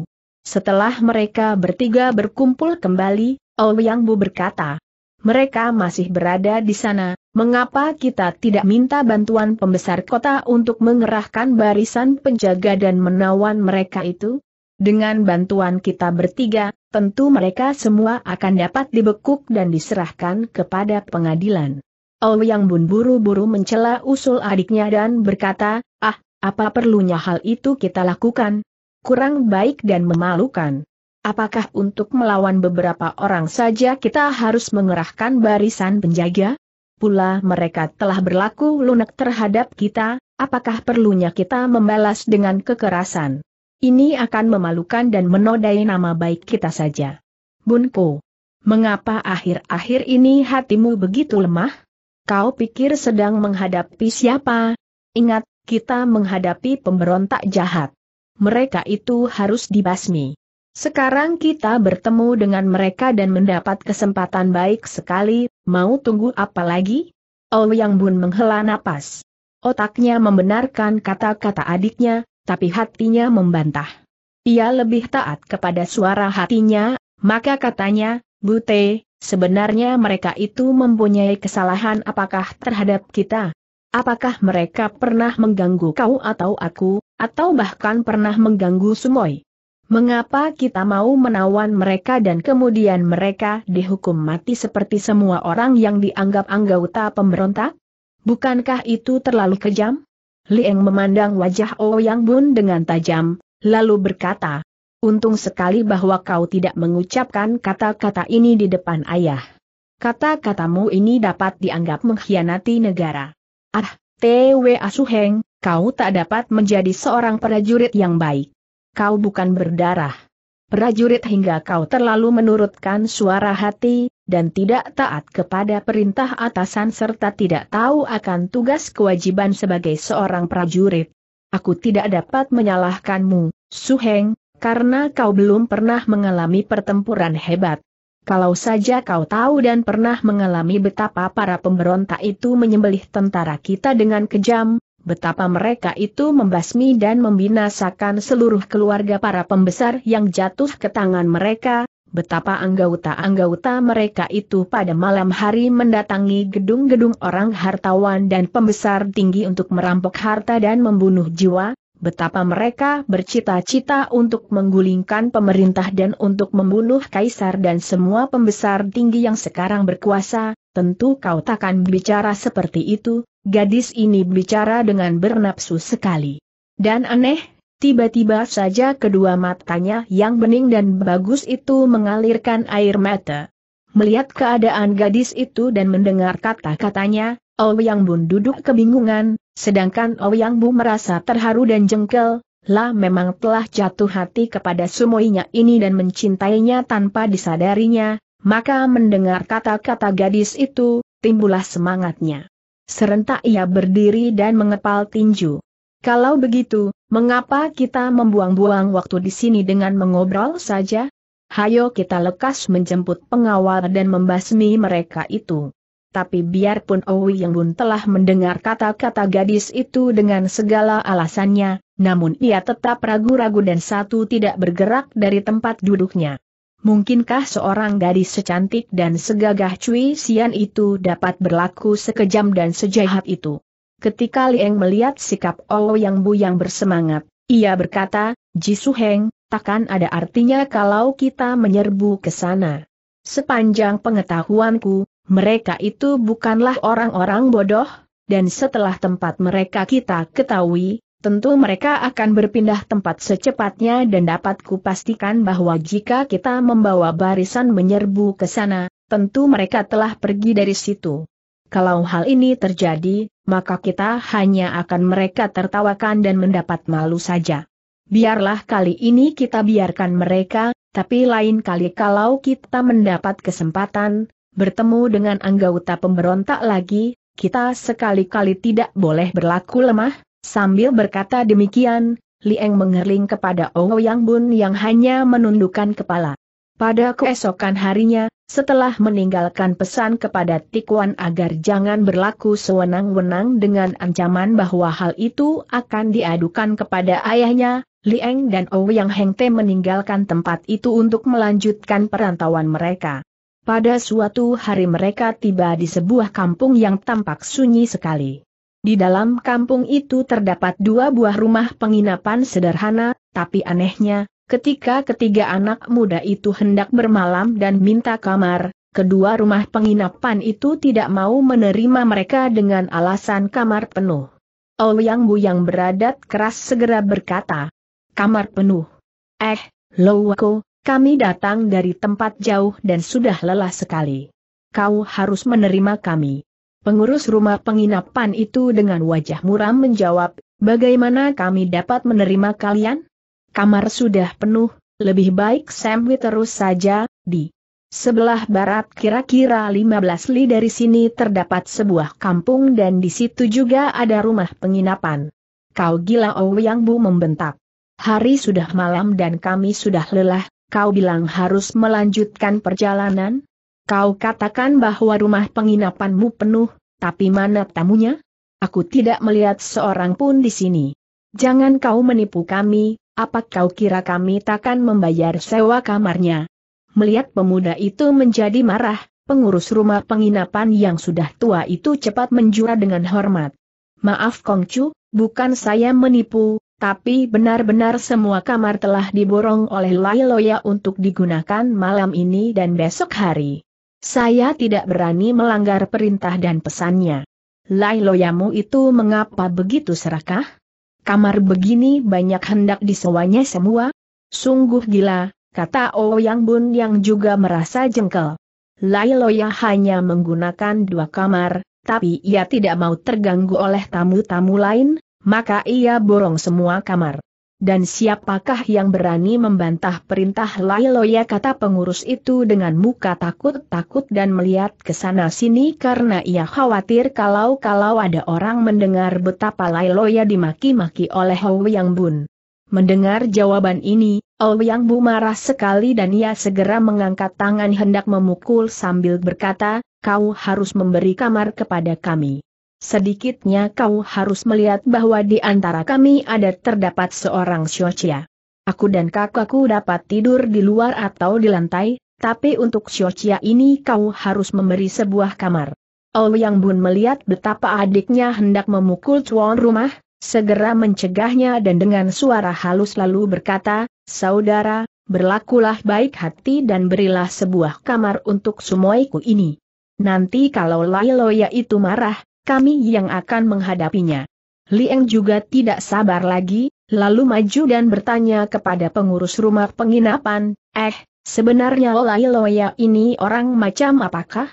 Setelah mereka bertiga berkumpul kembali, Ouyang Bu berkata, mereka masih berada di sana, mengapa kita tidak minta bantuan pembesar kota untuk mengerahkan barisan penjaga dan menawan mereka itu? Dengan bantuan kita bertiga, tentu mereka semua akan dapat dibekuk dan diserahkan kepada pengadilan. yang Bun buru-buru mencela usul adiknya dan berkata, ah, apa perlunya hal itu kita lakukan? Kurang baik dan memalukan. Apakah untuk melawan beberapa orang saja kita harus mengerahkan barisan penjaga? Pula mereka telah berlaku lunak terhadap kita, apakah perlunya kita membalas dengan kekerasan? Ini akan memalukan dan menodai nama baik kita saja. Bunko, mengapa akhir-akhir ini hatimu begitu lemah? Kau pikir sedang menghadapi siapa? Ingat, kita menghadapi pemberontak jahat. Mereka itu harus dibasmi. Sekarang kita bertemu dengan mereka dan mendapat kesempatan baik sekali, mau tunggu apa lagi? Oh Yang Bun menghela napas. Otaknya membenarkan kata-kata adiknya, tapi hatinya membantah. Ia lebih taat kepada suara hatinya, maka katanya, Bute, sebenarnya mereka itu mempunyai kesalahan apakah terhadap kita? Apakah mereka pernah mengganggu kau atau aku, atau bahkan pernah mengganggu Sumoy? Mengapa kita mau menawan mereka dan kemudian mereka dihukum mati seperti semua orang yang dianggap anggota pemberontak? Bukankah itu terlalu kejam? Lieng memandang wajah Ouyang Bun dengan tajam, lalu berkata, Untung sekali bahwa kau tidak mengucapkan kata-kata ini di depan ayah. Kata-katamu ini dapat dianggap mengkhianati negara. Ah, T.W. Asuheng, kau tak dapat menjadi seorang prajurit yang baik kau bukan berdarah. Prajurit hingga kau terlalu menurutkan suara hati, dan tidak taat kepada perintah atasan serta tidak tahu akan tugas kewajiban sebagai seorang prajurit. Aku tidak dapat menyalahkanmu, Su Heng, karena kau belum pernah mengalami pertempuran hebat. Kalau saja kau tahu dan pernah mengalami betapa para pemberontak itu menyembelih tentara kita dengan kejam, Betapa mereka itu membasmi dan membinasakan seluruh keluarga para pembesar yang jatuh ke tangan mereka, betapa anggota-anggota mereka itu pada malam hari mendatangi gedung-gedung orang hartawan dan pembesar tinggi untuk merampok harta dan membunuh jiwa, betapa mereka bercita-cita untuk menggulingkan pemerintah dan untuk membunuh kaisar dan semua pembesar tinggi yang sekarang berkuasa, tentu kau takkan bicara seperti itu, Gadis ini bicara dengan bernapsu sekali. Dan aneh, tiba-tiba saja kedua matanya yang bening dan bagus itu mengalirkan air mata. Melihat keadaan gadis itu dan mendengar kata-katanya, yang Bun duduk kebingungan, sedangkan yang bu merasa terharu dan jengkel, lah memang telah jatuh hati kepada sumoinya ini dan mencintainya tanpa disadarinya, maka mendengar kata-kata gadis itu, timbullah semangatnya. Serentak ia berdiri dan mengepal tinju. Kalau begitu, mengapa kita membuang-buang waktu di sini dengan mengobrol saja? Hayo kita lekas menjemput pengawal dan membasmi mereka itu. Tapi biarpun Owi yang Bun telah mendengar kata-kata gadis itu dengan segala alasannya, namun ia tetap ragu-ragu dan satu tidak bergerak dari tempat duduknya. Mungkinkah seorang gadis secantik dan segagah Cui Sian itu dapat berlaku sekejam dan sejahat itu? Ketika Liang melihat sikap Owo yang buyang bersemangat, ia berkata, Ji Su Heng, takkan ada artinya kalau kita menyerbu ke sana. Sepanjang pengetahuanku, mereka itu bukanlah orang-orang bodoh, dan setelah tempat mereka kita ketahui, tentu mereka akan berpindah tempat secepatnya dan dapat kupastikan bahwa jika kita membawa barisan menyerbu ke sana, tentu mereka telah pergi dari situ. Kalau hal ini terjadi, maka kita hanya akan mereka tertawakan dan mendapat malu saja. Biarlah kali ini kita biarkan mereka, tapi lain kali kalau kita mendapat kesempatan, bertemu dengan anggota pemberontak lagi, kita sekali-kali tidak boleh berlaku lemah, Sambil berkata demikian, Lieng mengerling kepada Ouyang Bun yang hanya menundukkan kepala. Pada keesokan harinya, setelah meninggalkan pesan kepada Tikuan agar jangan berlaku sewenang-wenang dengan ancaman bahwa hal itu akan diadukan kepada ayahnya, Lieng dan Ouyang Hengte meninggalkan tempat itu untuk melanjutkan perantauan mereka. Pada suatu hari mereka tiba di sebuah kampung yang tampak sunyi sekali. Di dalam kampung itu terdapat dua buah rumah penginapan sederhana, tapi anehnya, ketika ketiga anak muda itu hendak bermalam dan minta kamar, kedua rumah penginapan itu tidak mau menerima mereka dengan alasan kamar penuh. Ouyang oh Bu yang beradat keras segera berkata, kamar penuh. Eh, Louko, kami datang dari tempat jauh dan sudah lelah sekali. Kau harus menerima kami. Pengurus rumah penginapan itu dengan wajah muram menjawab, bagaimana kami dapat menerima kalian? Kamar sudah penuh, lebih baik Samwi terus saja, di sebelah barat kira-kira 15 li dari sini terdapat sebuah kampung dan di situ juga ada rumah penginapan. Kau gila Ouyang Bu membentak. Hari sudah malam dan kami sudah lelah, kau bilang harus melanjutkan perjalanan? Kau katakan bahwa rumah penginapanmu penuh, tapi mana tamunya? Aku tidak melihat seorang pun di sini. Jangan kau menipu kami, apa kau kira kami takkan membayar sewa kamarnya? Melihat pemuda itu menjadi marah, pengurus rumah penginapan yang sudah tua itu cepat menjura dengan hormat. Maaf Kongcu, bukan saya menipu, tapi benar-benar semua kamar telah diborong oleh Lailoya untuk digunakan malam ini dan besok hari. Saya tidak berani melanggar perintah dan pesannya. Lai loyamu itu mengapa begitu serakah? Kamar begini banyak hendak disewanya semua? Sungguh gila, kata Ouyang oh Bun yang juga merasa jengkel. Lai Loya hanya menggunakan dua kamar, tapi ia tidak mau terganggu oleh tamu-tamu lain, maka ia borong semua kamar. Dan siapakah yang berani membantah perintah Lailoya kata pengurus itu dengan muka takut-takut dan melihat ke sana sini karena ia khawatir kalau-kalau ada orang mendengar betapa Lailoya dimaki-maki oleh Yang Bun. Mendengar jawaban ini, Yang Bu marah sekali dan ia segera mengangkat tangan hendak memukul sambil berkata, kau harus memberi kamar kepada kami. Sedikitnya kau harus melihat bahwa di antara kami ada terdapat seorang Xiochia. Aku dan kakakku dapat tidur di luar atau di lantai, tapi untuk Xiochia ini kau harus memberi sebuah kamar. Ouyang Bun melihat betapa adiknya hendak memukul tuan rumah, segera mencegahnya dan dengan suara halus lalu berkata, Saudara, berlakulah baik hati dan berilah sebuah kamar untuk sumoiku ini. Nanti kalau Lailoya itu marah, kami yang akan menghadapinya. Lieng juga tidak sabar lagi, lalu maju dan bertanya kepada pengurus rumah penginapan, eh, sebenarnya Lai Loya ini orang macam apakah?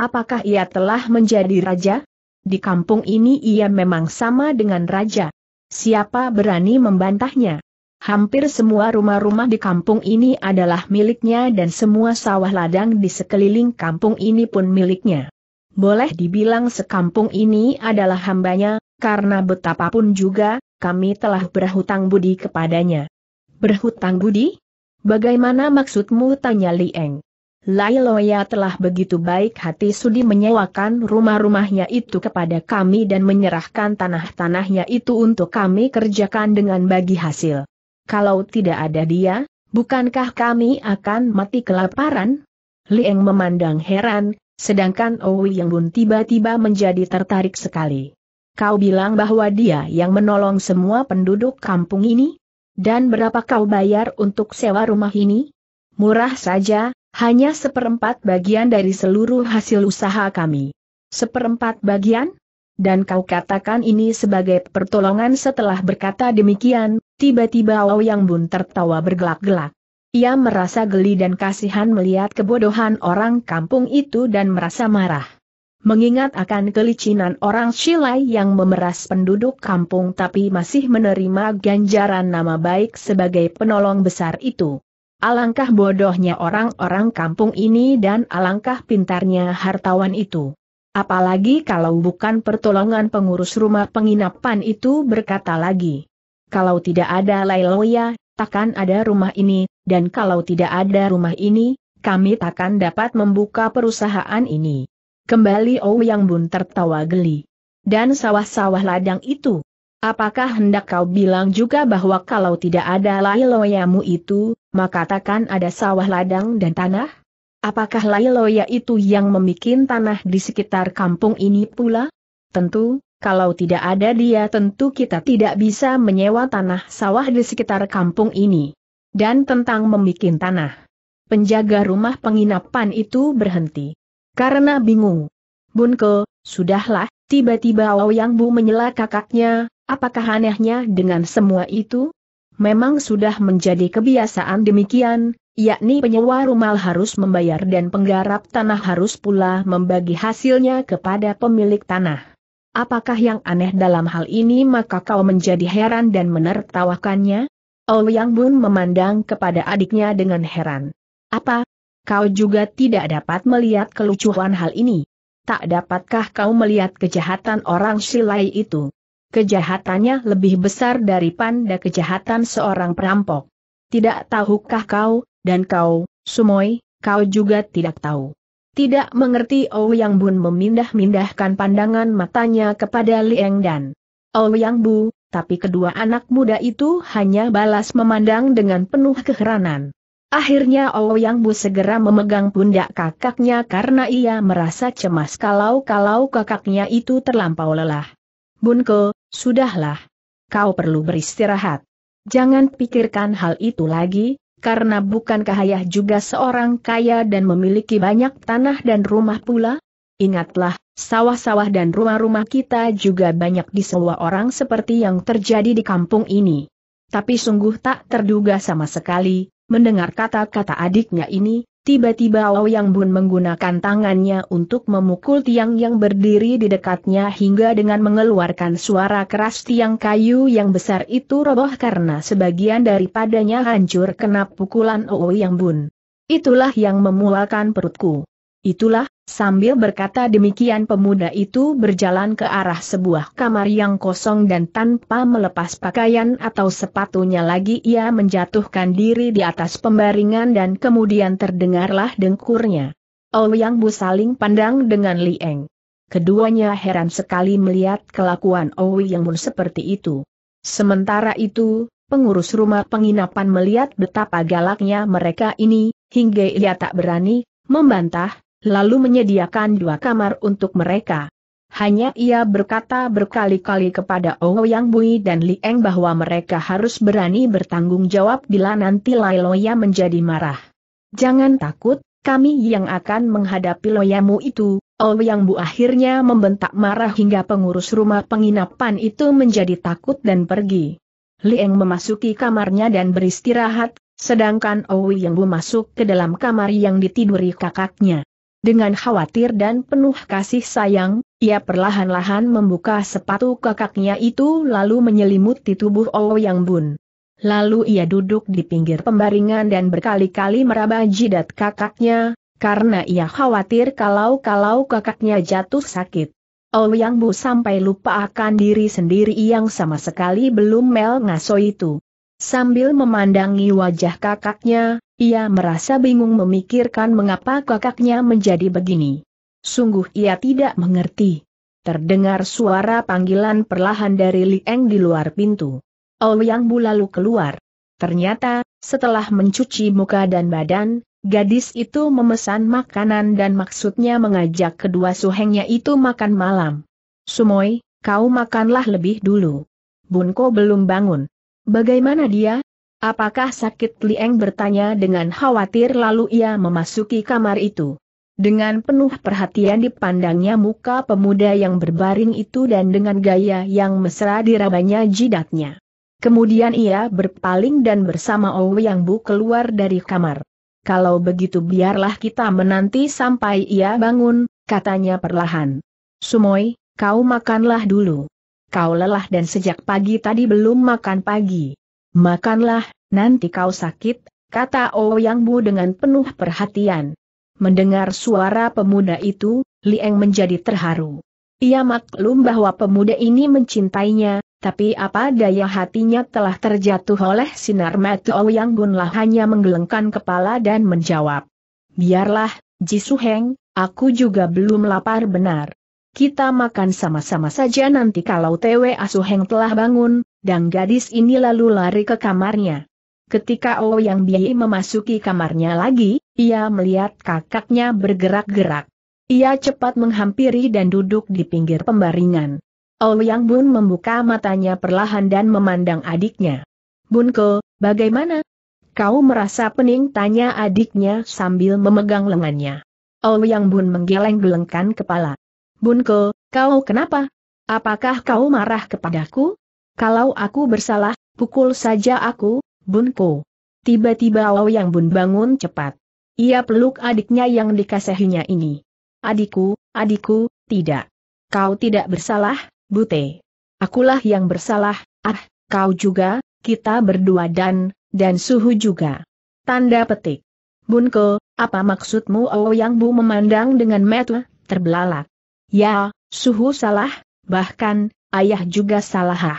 Apakah ia telah menjadi raja? Di kampung ini ia memang sama dengan raja. Siapa berani membantahnya? Hampir semua rumah-rumah di kampung ini adalah miliknya dan semua sawah ladang di sekeliling kampung ini pun miliknya. Boleh dibilang sekampung ini adalah hambanya, karena betapapun juga, kami telah berhutang budi kepadanya. Berhutang budi? Bagaimana maksudmu tanya Lieng? Lai Loya telah begitu baik hati sudi menyewakan rumah-rumahnya itu kepada kami dan menyerahkan tanah-tanahnya itu untuk kami kerjakan dengan bagi hasil. Kalau tidak ada dia, bukankah kami akan mati kelaparan? Lieng memandang heran, Sedangkan Owi Yang Bun tiba-tiba menjadi tertarik sekali. Kau bilang bahwa dia yang menolong semua penduduk kampung ini? Dan berapa kau bayar untuk sewa rumah ini? Murah saja, hanya seperempat bagian dari seluruh hasil usaha kami. Seperempat bagian? Dan kau katakan ini sebagai pertolongan setelah berkata demikian, tiba-tiba Owi Yang Bun tertawa bergelak-gelak. Ia merasa geli dan kasihan melihat kebodohan orang kampung itu dan merasa marah. Mengingat akan kelicinan orang Shilai yang memeras penduduk kampung tapi masih menerima ganjaran nama baik sebagai penolong besar itu. Alangkah bodohnya orang-orang kampung ini dan alangkah pintarnya hartawan itu. Apalagi kalau bukan pertolongan pengurus rumah penginapan itu berkata lagi. Kalau tidak ada Lailoya, takkan ada rumah ini, dan kalau tidak ada rumah ini, kami takkan dapat membuka perusahaan ini. Kembali yang Bun tertawa geli. Dan sawah-sawah ladang itu. Apakah hendak kau bilang juga bahwa kalau tidak ada lailoyamu itu, maka takkan ada sawah ladang dan tanah? Apakah lailoya itu yang membuat tanah di sekitar kampung ini pula? Tentu, kalau tidak ada dia tentu kita tidak bisa menyewa tanah sawah di sekitar kampung ini dan tentang membuat tanah. Penjaga rumah penginapan itu berhenti. Karena bingung. Bunke, sudahlah, tiba-tiba Yang Bu menyela kakaknya, apakah anehnya dengan semua itu? Memang sudah menjadi kebiasaan demikian, yakni penyewa rumah harus membayar dan penggarap tanah harus pula membagi hasilnya kepada pemilik tanah. Apakah yang aneh dalam hal ini maka kau menjadi heran dan menertawakannya? Yang Bun memandang kepada adiknya dengan heran. Apa? Kau juga tidak dapat melihat kelucuan hal ini. Tak dapatkah kau melihat kejahatan orang Silai itu? Kejahatannya lebih besar daripada kejahatan seorang perampok. Tidak tahukah kau, dan kau, Sumoy, kau juga tidak tahu. Tidak mengerti Ouyang Bun memindah-mindahkan pandangan matanya kepada Lieng dan Yang Bu, tapi kedua anak muda itu hanya balas memandang dengan penuh keheranan. Akhirnya Ouyang Bu segera memegang pundak kakaknya karena ia merasa cemas kalau-kalau kakaknya itu terlampau lelah. Bunko, sudahlah. Kau perlu beristirahat. Jangan pikirkan hal itu lagi, karena bukan Kahayah juga seorang kaya dan memiliki banyak tanah dan rumah pula? Ingatlah, Sawah-sawah dan rumah-rumah kita juga banyak di disewa orang seperti yang terjadi di kampung ini. Tapi sungguh tak terduga sama sekali, mendengar kata-kata adiknya ini, tiba-tiba Yang Bun menggunakan tangannya untuk memukul tiang yang berdiri di dekatnya hingga dengan mengeluarkan suara keras tiang kayu yang besar itu roboh karena sebagian daripadanya hancur kena pukulan Yang Bun. Itulah yang memualkan perutku. Itulah Sambil berkata demikian pemuda itu berjalan ke arah sebuah kamar yang kosong dan tanpa melepas pakaian atau sepatunya lagi ia menjatuhkan diri di atas pembaringan dan kemudian terdengarlah dengkurnya. Ouyang oh Bu saling pandang dengan Lieng. Keduanya heran sekali melihat kelakuan Ouyang oh Bu seperti itu. Sementara itu, pengurus rumah penginapan melihat betapa galaknya mereka ini, hingga ia tak berani membantah, lalu menyediakan dua kamar untuk mereka. Hanya ia berkata berkali-kali kepada Ouyang Bui dan Lieng bahwa mereka harus berani bertanggung jawab bila nanti Lai Loya menjadi marah. Jangan takut, kami yang akan menghadapi Loyamu itu, Ouyang Bu akhirnya membentak marah hingga pengurus rumah penginapan itu menjadi takut dan pergi. Lieng memasuki kamarnya dan beristirahat, sedangkan Ouyang Bu masuk ke dalam kamar yang ditiduri kakaknya. Dengan khawatir dan penuh kasih sayang, ia perlahan-lahan membuka sepatu kakaknya itu lalu menyelimuti tubuh yang Bun. Lalu ia duduk di pinggir pembaringan dan berkali-kali meraba jidat kakaknya, karena ia khawatir kalau-kalau kakaknya jatuh sakit. yang Bun sampai lupa akan diri sendiri yang sama sekali belum mel ngaso itu. Sambil memandangi wajah kakaknya, ia merasa bingung memikirkan mengapa kakaknya menjadi begini. Sungguh ia tidak mengerti. Terdengar suara panggilan perlahan dari Li Lieng di luar pintu. Ouyang Bu lalu keluar. Ternyata, setelah mencuci muka dan badan, Gadis itu memesan makanan dan maksudnya mengajak kedua suhengnya itu makan malam. Sumoy, kau makanlah lebih dulu. Bunko belum bangun. Bagaimana dia? Apakah sakit Lieng bertanya dengan khawatir lalu ia memasuki kamar itu. Dengan penuh perhatian dipandangnya muka pemuda yang berbaring itu dan dengan gaya yang mesra dirabanya jidatnya. Kemudian ia berpaling dan bersama Owe Yang Bu keluar dari kamar. Kalau begitu biarlah kita menanti sampai ia bangun, katanya perlahan. Sumoy, kau makanlah dulu kau lelah dan sejak pagi tadi belum makan pagi. Makanlah, nanti kau sakit, kata Ouyang Bu dengan penuh perhatian. Mendengar suara pemuda itu, Lieng menjadi terharu. Ia maklum bahwa pemuda ini mencintainya, tapi apa daya hatinya telah terjatuh oleh sinar mata Ouyang lah hanya menggelengkan kepala dan menjawab. Biarlah, Jisuheng, aku juga belum lapar benar kita makan sama-sama saja nanti kalau Tewe Asuheng telah bangun, dan gadis ini lalu lari ke kamarnya. Ketika yang Biyi memasuki kamarnya lagi, ia melihat kakaknya bergerak-gerak. Ia cepat menghampiri dan duduk di pinggir pembaringan. yang Bun membuka matanya perlahan dan memandang adiknya. Bunko, bagaimana? Kau merasa pening tanya adiknya sambil memegang lengannya. yang Bun menggeleng-gelengkan kepala. Bunko, kau kenapa? Apakah kau marah kepadaku? Kalau aku bersalah, pukul saja aku, Bunko. Tiba-tiba Yang Bun bangun cepat. Ia peluk adiknya yang dikasihinya ini. Adikku, adikku, tidak. Kau tidak bersalah, Bute. Akulah yang bersalah, ah, kau juga, kita berdua dan, dan suhu juga. Tanda petik. Bunko, apa maksudmu Yang Bu memandang dengan metu, terbelalak? Ya, suhu salah, bahkan, ayah juga salahah.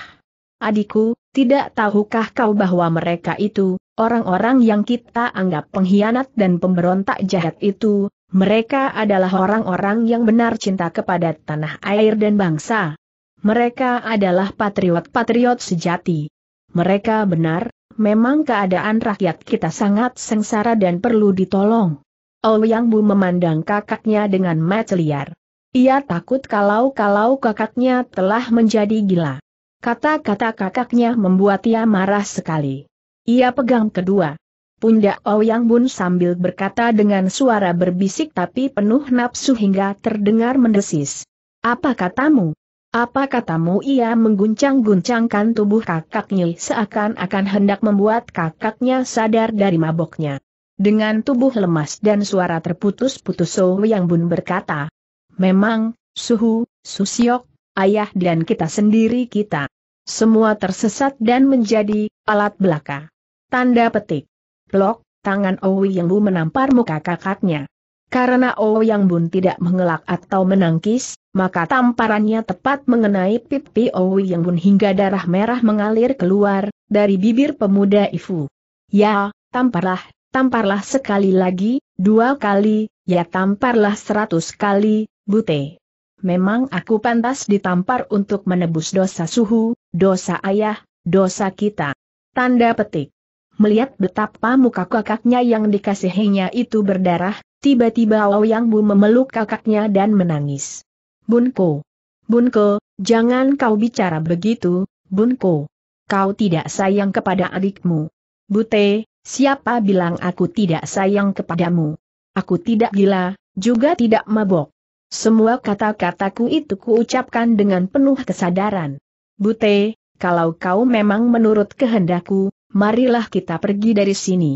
Adikku, tidak tahukah kau bahwa mereka itu, orang-orang yang kita anggap pengkhianat dan pemberontak jahat itu, mereka adalah orang-orang yang benar cinta kepada tanah air dan bangsa. Mereka adalah patriot-patriot sejati. Mereka benar, memang keadaan rakyat kita sangat sengsara dan perlu ditolong. Ouyang Bu memandang kakaknya dengan mata liar. Ia takut kalau-kalau kakaknya telah menjadi gila. Kata-kata kakaknya membuat ia marah sekali. Ia pegang kedua. Pundak Ouyang oh Bun sambil berkata dengan suara berbisik tapi penuh nafsu hingga terdengar mendesis. Apa katamu? Apa katamu ia mengguncang-guncangkan tubuh kakaknya seakan-akan hendak membuat kakaknya sadar dari maboknya. Dengan tubuh lemas dan suara terputus-putus Ouyang oh Bun berkata, Memang, Suhu, Susiok, ayah dan kita sendiri kita. Semua tersesat dan menjadi alat belaka. Tanda petik. Blok tangan Owi yang Bu menampar muka kakaknya. Karena Owi Yang Bun tidak mengelak atau menangkis, maka tamparannya tepat mengenai pipi Owi Yang Bun hingga darah merah mengalir keluar dari bibir pemuda Ifu. Ya, tamparlah, tamparlah sekali lagi, dua kali, ya tamparlah seratus kali, Bute. Memang aku pantas ditampar untuk menebus dosa suhu, dosa ayah, dosa kita. Tanda petik. Melihat betapa muka kakaknya yang dikasihinya itu berdarah, tiba-tiba yang Bu memeluk kakaknya dan menangis. Bunko. Bunko, jangan kau bicara begitu, Bunko. Kau tidak sayang kepada adikmu. Bute, siapa bilang aku tidak sayang kepadamu? Aku tidak gila, juga tidak mabok. Semua kata-kataku itu kuucapkan dengan penuh kesadaran. Bute, kalau kau memang menurut kehendakku, marilah kita pergi dari sini.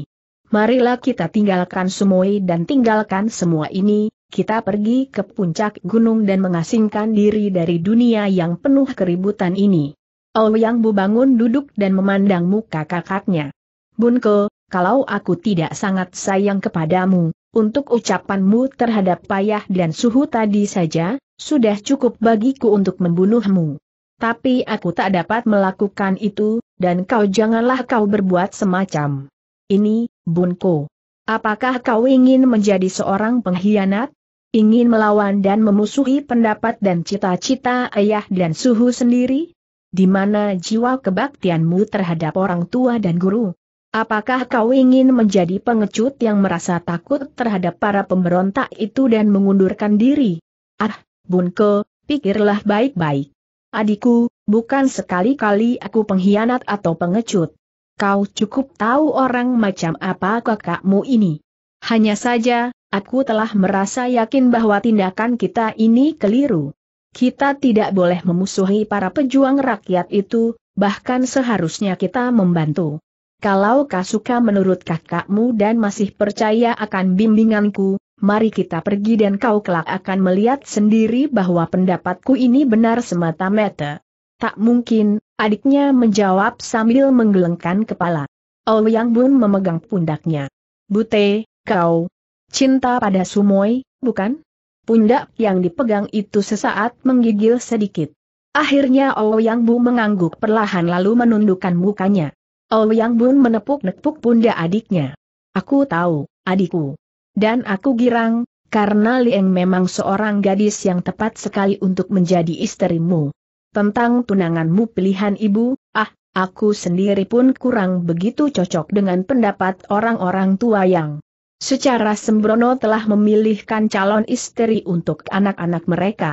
Marilah kita tinggalkan semua dan tinggalkan semua ini, kita pergi ke puncak gunung dan mengasingkan diri dari dunia yang penuh keributan ini. Ouyang Bu bangun duduk dan memandang muka kakaknya. Bunko, kalau aku tidak sangat sayang kepadamu, untuk ucapanmu terhadap payah dan suhu tadi saja, sudah cukup bagiku untuk membunuhmu. Tapi aku tak dapat melakukan itu, dan kau janganlah kau berbuat semacam. Ini, Bunko. Apakah kau ingin menjadi seorang pengkhianat? Ingin melawan dan memusuhi pendapat dan cita-cita ayah dan suhu sendiri? Di mana jiwa kebaktianmu terhadap orang tua dan guru? Apakah kau ingin menjadi pengecut yang merasa takut terhadap para pemberontak itu dan mengundurkan diri? Ah, Bunko, pikirlah baik-baik. Adikku, bukan sekali-kali aku pengkhianat atau pengecut. Kau cukup tahu orang macam apa kakakmu ini. Hanya saja, aku telah merasa yakin bahwa tindakan kita ini keliru. Kita tidak boleh memusuhi para pejuang rakyat itu, bahkan seharusnya kita membantu kalau kau suka menurut kakakmu dan masih percaya akan bimbinganku, mari kita pergi dan kau kelak akan melihat sendiri bahwa pendapatku ini benar semata-mata. Tak mungkin, adiknya menjawab sambil menggelengkan kepala. Oh, yang Bun memegang pundaknya. Bute, kau cinta pada Sumoy, bukan? Pundak yang dipegang itu sesaat menggigil sedikit. Akhirnya Ouyang oh Bu mengangguk perlahan lalu menundukkan mukanya yang Bun menepuk-nepuk pundak adiknya. Aku tahu, adikku. Dan aku girang, karena Lieng memang seorang gadis yang tepat sekali untuk menjadi istrimu. Tentang tunanganmu pilihan ibu, ah, aku sendiri pun kurang begitu cocok dengan pendapat orang-orang tua yang secara sembrono telah memilihkan calon istri untuk anak-anak mereka.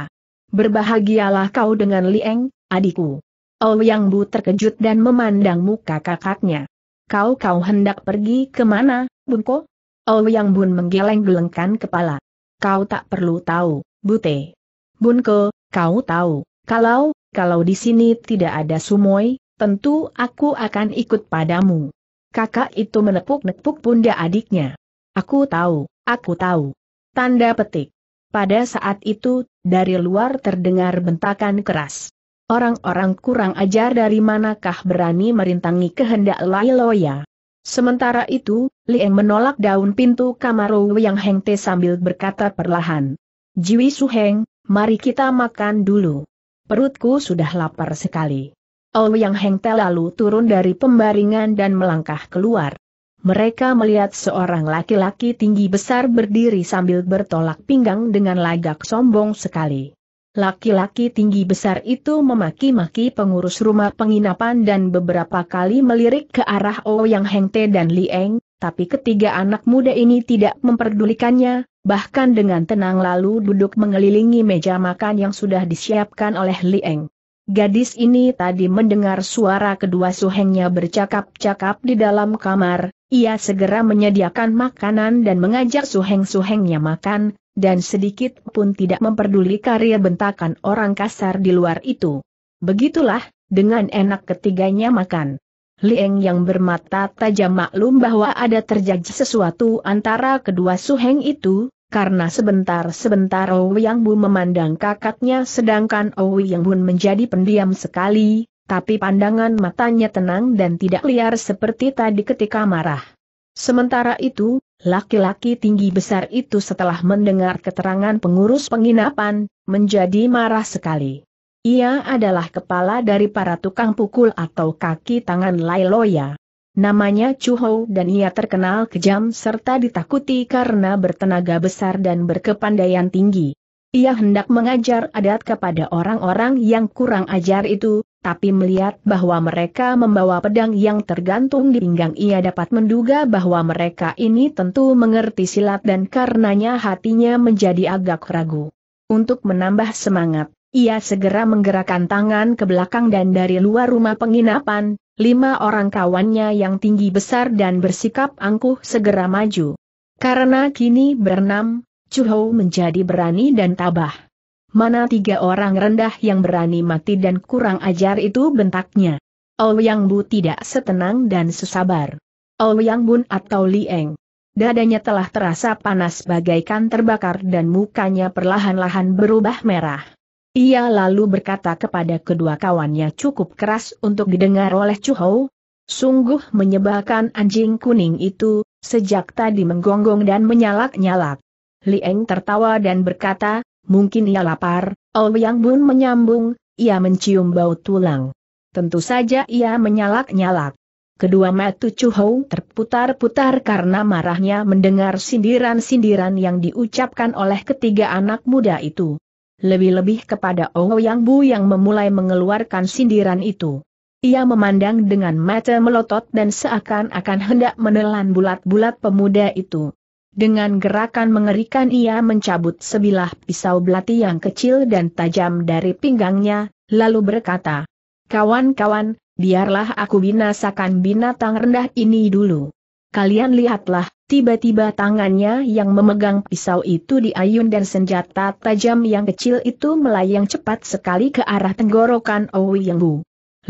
Berbahagialah kau dengan Lieng, adikku. Ouyang Bu terkejut dan memandang muka kakaknya. Kau kau hendak pergi kemana, Bungko? Ouyang Bun menggeleng-gelengkan kepala. Kau tak perlu tahu, Bute. Bunko, kau tahu, kalau, kalau di sini tidak ada sumoi, tentu aku akan ikut padamu. Kakak itu menepuk-nepuk pundak adiknya. Aku tahu, aku tahu. Tanda petik. Pada saat itu, dari luar terdengar bentakan keras. Orang-orang kurang ajar dari manakah berani merintangi kehendak Lailoya. Sementara itu, Lieng menolak daun pintu kamar Yang Heng Te sambil berkata perlahan. Jiwi Su Heng, mari kita makan dulu. Perutku sudah lapar sekali. Yang Heng Te lalu turun dari pembaringan dan melangkah keluar. Mereka melihat seorang laki-laki tinggi besar berdiri sambil bertolak pinggang dengan lagak sombong sekali. Laki-laki tinggi besar itu memaki-maki pengurus rumah penginapan dan beberapa kali melirik ke arah oh yang Hengte dan Lieng, tapi ketiga anak muda ini tidak memperdulikannya, bahkan dengan tenang lalu duduk mengelilingi meja makan yang sudah disiapkan oleh Lieng. Gadis ini tadi mendengar suara kedua suhengnya bercakap-cakap di dalam kamar, ia segera menyediakan makanan dan mengajak suheng-suhengnya makan, dan sedikit pun tidak memperduli karya bentakan orang kasar di luar itu. Begitulah, dengan enak ketiganya makan. Lieng yang bermata tajam maklum bahwa ada terjadi sesuatu antara kedua suheng itu, karena sebentar-sebentar Ouyang Bu memandang kakaknya sedangkan Ouyang Bun menjadi pendiam sekali, tapi pandangan matanya tenang dan tidak liar seperti tadi ketika marah. Sementara itu, Laki-laki tinggi besar itu setelah mendengar keterangan pengurus penginapan, menjadi marah sekali. Ia adalah kepala dari para tukang pukul atau kaki tangan Lailoya. Namanya Chuho dan ia terkenal kejam serta ditakuti karena bertenaga besar dan berkepandaian tinggi. Ia hendak mengajar adat kepada orang-orang yang kurang ajar itu, tapi melihat bahwa mereka membawa pedang yang tergantung di pinggang ia dapat menduga bahwa mereka ini tentu mengerti silat dan karenanya hatinya menjadi agak ragu. Untuk menambah semangat, ia segera menggerakkan tangan ke belakang dan dari luar rumah penginapan, lima orang kawannya yang tinggi besar dan bersikap angkuh segera maju. Karena kini berenam, Hou menjadi berani dan tabah mana tiga orang rendah yang berani mati dan kurang ajar itu bentaknya. Ouyang Bu tidak setenang dan sesabar. Ouyang Bun atau Lieng. Dadanya telah terasa panas bagaikan terbakar dan mukanya perlahan-lahan berubah merah. Ia lalu berkata kepada kedua kawannya cukup keras untuk didengar oleh Chu Hou. Sungguh menyebalkan anjing kuning itu, sejak tadi menggonggong dan menyalak-nyalak. Lieng tertawa dan berkata, Mungkin ia lapar, Ouyang Bun menyambung, ia mencium bau tulang. Tentu saja ia menyalak-nyalak. Kedua mata Chu Hou terputar-putar karena marahnya mendengar sindiran-sindiran yang diucapkan oleh ketiga anak muda itu. Lebih-lebih kepada Ouyang Bu yang memulai mengeluarkan sindiran itu. Ia memandang dengan mata melotot dan seakan-akan hendak menelan bulat-bulat pemuda itu. Dengan gerakan mengerikan ia mencabut sebilah pisau belati yang kecil dan tajam dari pinggangnya, lalu berkata, Kawan-kawan, biarlah aku binasakan binatang rendah ini dulu. Kalian lihatlah, tiba-tiba tangannya yang memegang pisau itu diayun dan senjata tajam yang kecil itu melayang cepat sekali ke arah tenggorokan Owi Yang Bu.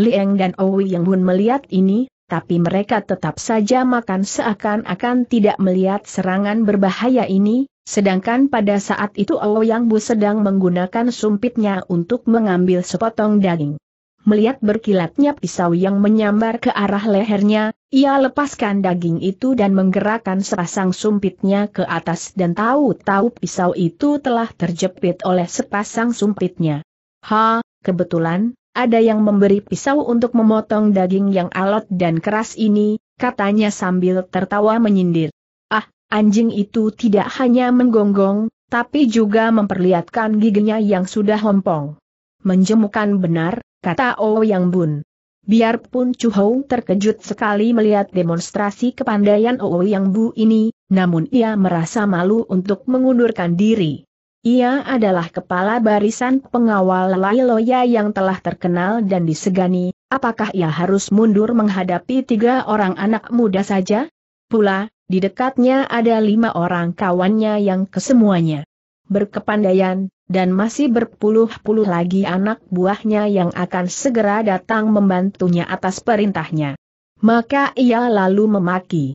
Lieng dan Owi Yang Bun melihat ini, tapi mereka tetap saja makan seakan-akan tidak melihat serangan berbahaya ini, sedangkan pada saat itu Ouyang Bu sedang menggunakan sumpitnya untuk mengambil sepotong daging. Melihat berkilatnya pisau yang menyambar ke arah lehernya, ia lepaskan daging itu dan menggerakkan sepasang sumpitnya ke atas dan tahu-tahu pisau itu telah terjepit oleh sepasang sumpitnya. Ha, kebetulan, ada yang memberi pisau untuk memotong daging yang alot dan keras ini, katanya sambil tertawa menyindir. Ah, anjing itu tidak hanya menggonggong, tapi juga memperlihatkan giginya yang sudah hompong. Menjemukan benar, kata Oh Yang Bun. Biarpun Chu Hong terkejut sekali melihat demonstrasi kepandaian Oh Yang Bu ini, namun ia merasa malu untuk mengundurkan diri. Ia adalah kepala barisan pengawal Lailoya yang telah terkenal dan disegani, apakah ia harus mundur menghadapi tiga orang anak muda saja? Pula, di dekatnya ada lima orang kawannya yang kesemuanya berkepandaian, dan masih berpuluh-puluh lagi anak buahnya yang akan segera datang membantunya atas perintahnya. Maka ia lalu memaki.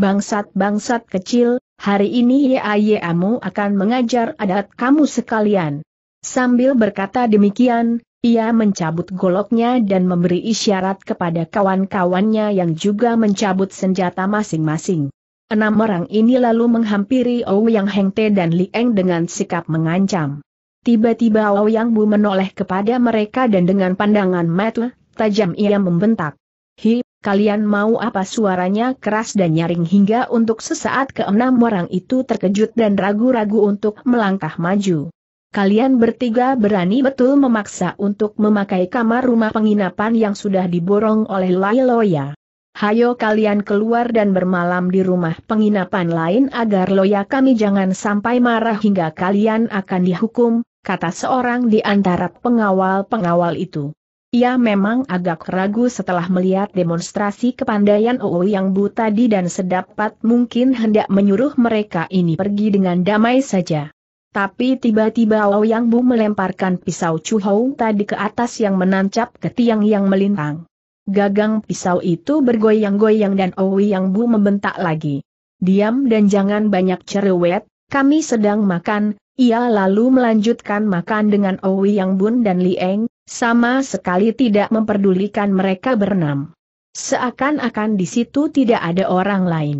Bangsat-bangsat kecil, Hari ini Yayamu akan mengajar adat kamu sekalian. Sambil berkata demikian, ia mencabut goloknya dan memberi isyarat kepada kawan-kawannya yang juga mencabut senjata masing-masing. Enam orang ini lalu menghampiri Ouyang Hengte dan Lieng dengan sikap mengancam. Tiba-tiba Yang Bu menoleh kepada mereka dan dengan pandangan mata tajam ia membentak. Hi, kalian mau apa suaranya keras dan nyaring hingga untuk sesaat keenam orang itu terkejut dan ragu-ragu untuk melangkah maju. Kalian bertiga berani betul memaksa untuk memakai kamar rumah penginapan yang sudah diborong oleh Lailoya. Hayo kalian keluar dan bermalam di rumah penginapan lain agar loya kami jangan sampai marah hingga kalian akan dihukum, kata seorang di antara pengawal-pengawal itu. Ia memang agak ragu setelah melihat demonstrasi kepandaian Ouyang yang Bu tadi dan sedapat mungkin hendak menyuruh mereka ini pergi dengan damai saja. Tapi tiba-tiba Ouyang yang Bu melemparkan pisau Chu Hou tadi ke atas yang menancap ke tiang yang melintang. Gagang pisau itu bergoyang-goyang dan Owi yang Bu membentak lagi. Diam dan jangan banyak cerewet, kami sedang makan, ia lalu melanjutkan makan dengan Owi Yang Bun dan Lieng sama sekali tidak memperdulikan mereka berenam. Seakan-akan di situ tidak ada orang lain.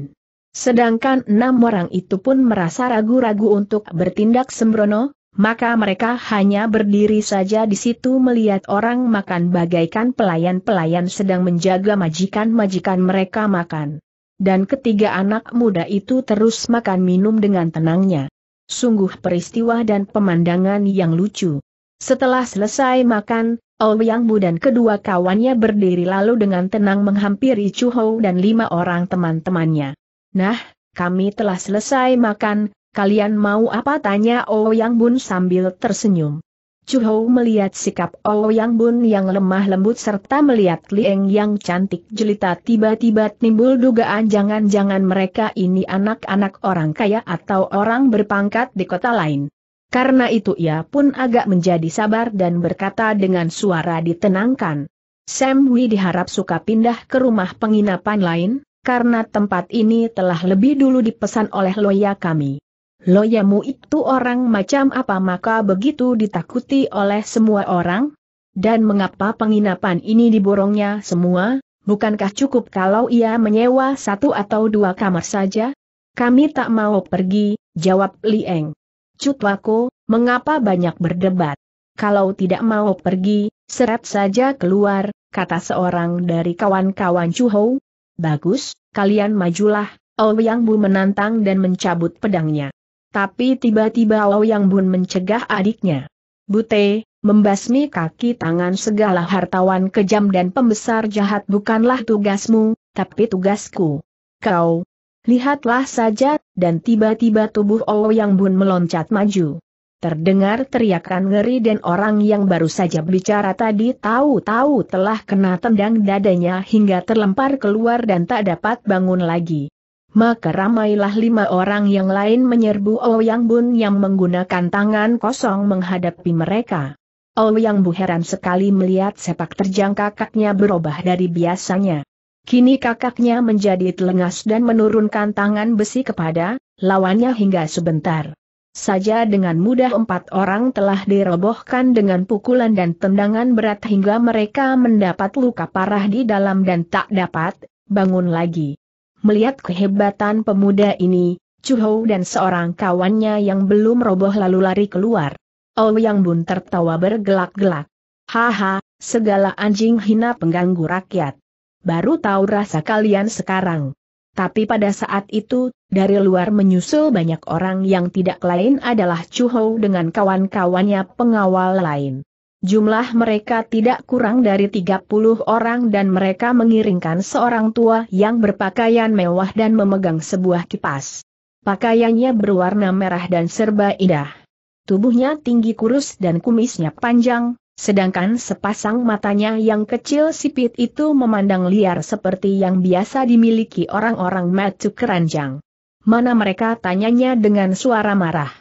Sedangkan enam orang itu pun merasa ragu-ragu untuk bertindak sembrono, maka mereka hanya berdiri saja di situ melihat orang makan bagaikan pelayan-pelayan sedang menjaga majikan-majikan mereka makan. Dan ketiga anak muda itu terus makan minum dengan tenangnya. Sungguh peristiwa dan pemandangan yang lucu. Setelah selesai makan, Ouyang oh Bu dan kedua kawannya berdiri lalu dengan tenang menghampiri Chu Hou dan lima orang teman-temannya. Nah, kami telah selesai makan, kalian mau apa tanya oh Yang Bun sambil tersenyum. Chu Hou melihat sikap oh Yang Bun yang lemah lembut serta melihat Lieng yang cantik jelita tiba-tiba timbul dugaan jangan-jangan mereka ini anak-anak orang kaya atau orang berpangkat di kota lain. Karena itu ia pun agak menjadi sabar dan berkata dengan suara ditenangkan. Sam Wi diharap suka pindah ke rumah penginapan lain, karena tempat ini telah lebih dulu dipesan oleh loya kami. Loyamu itu orang macam apa maka begitu ditakuti oleh semua orang? Dan mengapa penginapan ini diborongnya semua? Bukankah cukup kalau ia menyewa satu atau dua kamar saja? Kami tak mau pergi, jawab Lieng. Cutwako, mengapa banyak berdebat? Kalau tidak mau pergi, seret saja keluar, kata seorang dari kawan-kawan Chuhou. Bagus, kalian majulah, Yang Bu menantang dan mencabut pedangnya. Tapi tiba-tiba Yang Bun mencegah adiknya. Bute, membasmi kaki tangan segala hartawan kejam dan pembesar jahat bukanlah tugasmu, tapi tugasku. Kau, Lihatlah saja, dan tiba-tiba tubuh yang Bun meloncat maju. Terdengar teriakan ngeri dan orang yang baru saja bicara tadi tahu-tahu telah kena tendang dadanya hingga terlempar keluar dan tak dapat bangun lagi. Maka ramailah lima orang yang lain menyerbu yang Bun yang menggunakan tangan kosong menghadapi mereka. Ouyang Bu heran sekali melihat sepak terjang kakaknya berubah dari biasanya. Kini kakaknya menjadi telengas dan menurunkan tangan besi kepada lawannya hingga sebentar. Saja dengan mudah empat orang telah dirobohkan dengan pukulan dan tendangan berat hingga mereka mendapat luka parah di dalam dan tak dapat bangun lagi. Melihat kehebatan pemuda ini, Chuhou dan seorang kawannya yang belum roboh lalu lari keluar. yang Bun tertawa bergelak-gelak. Haha, segala anjing hina pengganggu rakyat baru tahu rasa kalian sekarang. Tapi pada saat itu, dari luar menyusul banyak orang yang tidak lain adalah Chu Hou dengan kawan-kawannya pengawal lain. Jumlah mereka tidak kurang dari 30 orang dan mereka mengiringkan seorang tua yang berpakaian mewah dan memegang sebuah kipas. Pakaiannya berwarna merah dan serba indah. Tubuhnya tinggi kurus dan kumisnya panjang, sedangkan sepasang matanya yang kecil sipit itu memandang liar seperti yang biasa dimiliki orang-orang matu keranjang. Mana mereka tanyanya dengan suara marah.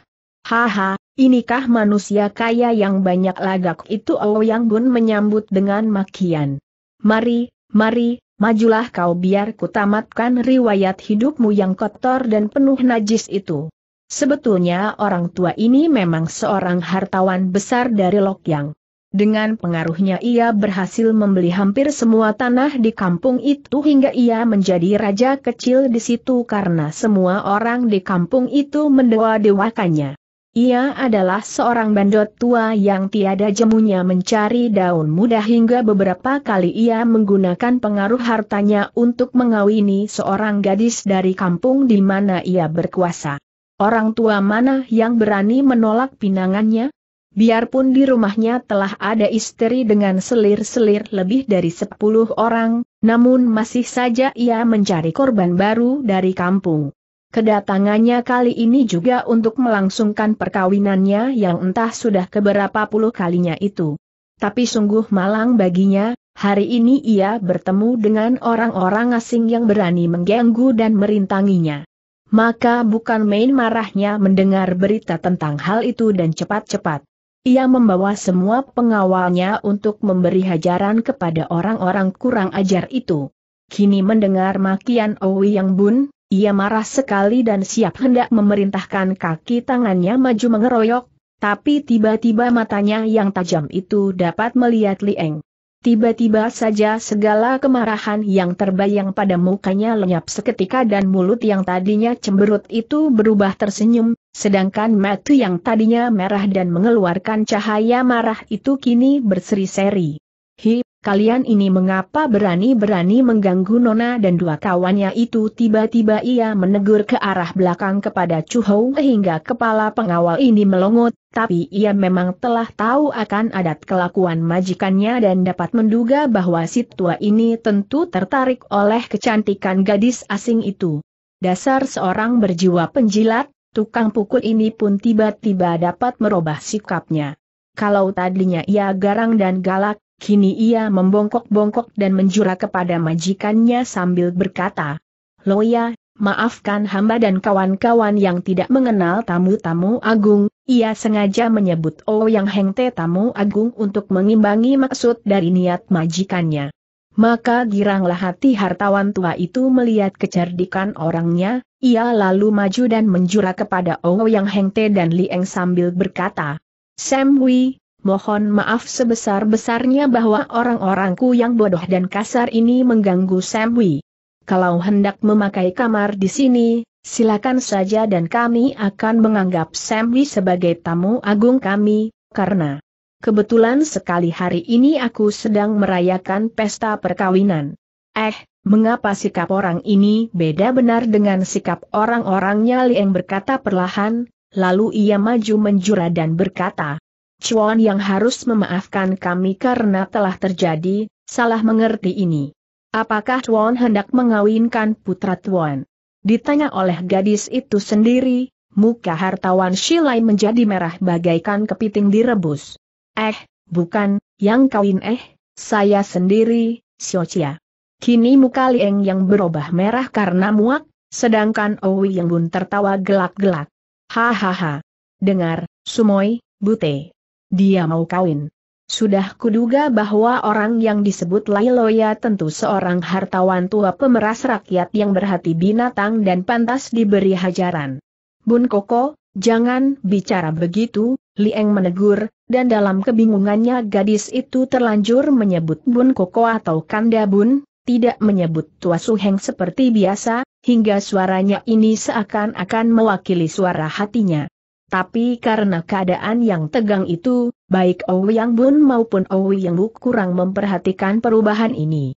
Haha, inikah manusia kaya yang banyak lagak itu yang Bun menyambut dengan makian. Mari, mari, majulah kau biar kutamatkan riwayat hidupmu yang kotor dan penuh najis itu. Sebetulnya orang tua ini memang seorang hartawan besar dari Lokyang. Dengan pengaruhnya ia berhasil membeli hampir semua tanah di kampung itu hingga ia menjadi raja kecil di situ karena semua orang di kampung itu mendewa-dewakannya. Ia adalah seorang bandot tua yang tiada jemunya mencari daun muda hingga beberapa kali ia menggunakan pengaruh hartanya untuk mengawini seorang gadis dari kampung di mana ia berkuasa. Orang tua mana yang berani menolak pinangannya? Biarpun di rumahnya telah ada istri dengan selir-selir lebih dari 10 orang, namun masih saja ia mencari korban baru dari kampung. Kedatangannya kali ini juga untuk melangsungkan perkawinannya yang entah sudah keberapa puluh kalinya itu. Tapi sungguh malang baginya, hari ini ia bertemu dengan orang-orang asing yang berani mengganggu dan merintanginya. Maka bukan main marahnya mendengar berita tentang hal itu dan cepat-cepat. Ia membawa semua pengawalnya untuk memberi hajaran kepada orang-orang kurang ajar itu. Kini mendengar makian Owi Yang Bun, ia marah sekali dan siap hendak memerintahkan kaki tangannya maju mengeroyok, tapi tiba-tiba matanya yang tajam itu dapat melihat Lieng. Tiba-tiba saja segala kemarahan yang terbayang pada mukanya lenyap seketika dan mulut yang tadinya cemberut itu berubah tersenyum, sedangkan mata yang tadinya merah dan mengeluarkan cahaya marah itu kini berseri-seri. Hi, kalian ini mengapa berani-berani mengganggu Nona dan dua kawannya itu tiba-tiba ia menegur ke arah belakang kepada Chu Hou hingga kepala pengawal ini melongot, tapi ia memang telah tahu akan adat kelakuan majikannya dan dapat menduga bahwa si tua ini tentu tertarik oleh kecantikan gadis asing itu. Dasar seorang berjiwa penjilat, tukang pukul ini pun tiba-tiba dapat merubah sikapnya. Kalau tadinya ia garang dan galak, Kini ia membongkok-bongkok dan menjura kepada majikannya sambil berkata, Loya, maafkan hamba dan kawan-kawan yang tidak mengenal tamu-tamu agung, ia sengaja menyebut Oh Yang Heng Te tamu agung untuk mengimbangi maksud dari niat majikannya. Maka giranglah hati hartawan tua itu melihat kecerdikan orangnya, ia lalu maju dan menjura kepada Oh Yang Heng Te dan Lieng sambil berkata, Sam Hui, mohon maaf sebesar-besarnya bahwa orang-orangku yang bodoh dan kasar ini mengganggu Samwi. Kalau hendak memakai kamar di sini, silakan saja dan kami akan menganggap Samwi sebagai tamu agung kami, karena kebetulan sekali hari ini aku sedang merayakan pesta perkawinan. Eh, Mengapa sikap orang ini beda benar dengan sikap orang-orangnya Liang berkata perlahan, lalu ia maju menjura dan berkata, Chuan yang harus memaafkan kami karena telah terjadi, salah mengerti ini. Apakah Chuan hendak mengawinkan putra Tuan? Ditanya oleh gadis itu sendiri, muka hartawan Shilai menjadi merah bagaikan kepiting direbus. Eh, bukan, yang kawin eh, saya sendiri, Xiaochia. Kini muka Lieng yang berubah merah karena muak, sedangkan Owi yang bun tertawa gelak-gelak. Hahaha. Dengar, Sumoi, Bute. Dia mau kawin. Sudah kuduga bahwa orang yang disebut Lailoya tentu seorang hartawan tua pemeras rakyat yang berhati binatang dan pantas diberi hajaran. Bun Koko, jangan bicara begitu, Lieng menegur, dan dalam kebingungannya gadis itu terlanjur menyebut Bun Koko atau Kanda Bun, tidak menyebut Tua Suheng seperti biasa, hingga suaranya ini seakan-akan mewakili suara hatinya. Tapi karena keadaan yang tegang itu, baik yang Bun maupun yang Buk kurang memperhatikan perubahan ini.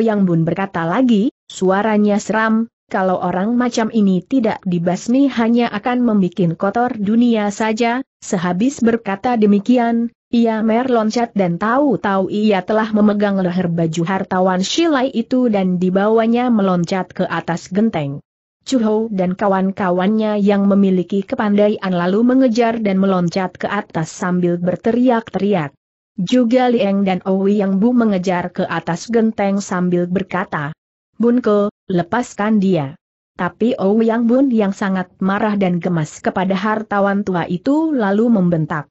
yang Bun berkata lagi, suaranya seram, kalau orang macam ini tidak dibasmi hanya akan membuat kotor dunia saja, sehabis berkata demikian, ia merloncat dan tahu-tahu ia telah memegang leher baju hartawan Shilai itu dan dibawanya meloncat ke atas genteng. Chuho dan kawan-kawannya yang memiliki kepandaian lalu mengejar dan meloncat ke atas sambil berteriak-teriak. Juga Lieng dan Owi yang Bu mengejar ke atas genteng sambil berkata, Bunko, lepaskan dia. Tapi Owi yang Bun yang sangat marah dan gemas kepada hartawan tua itu lalu membentak.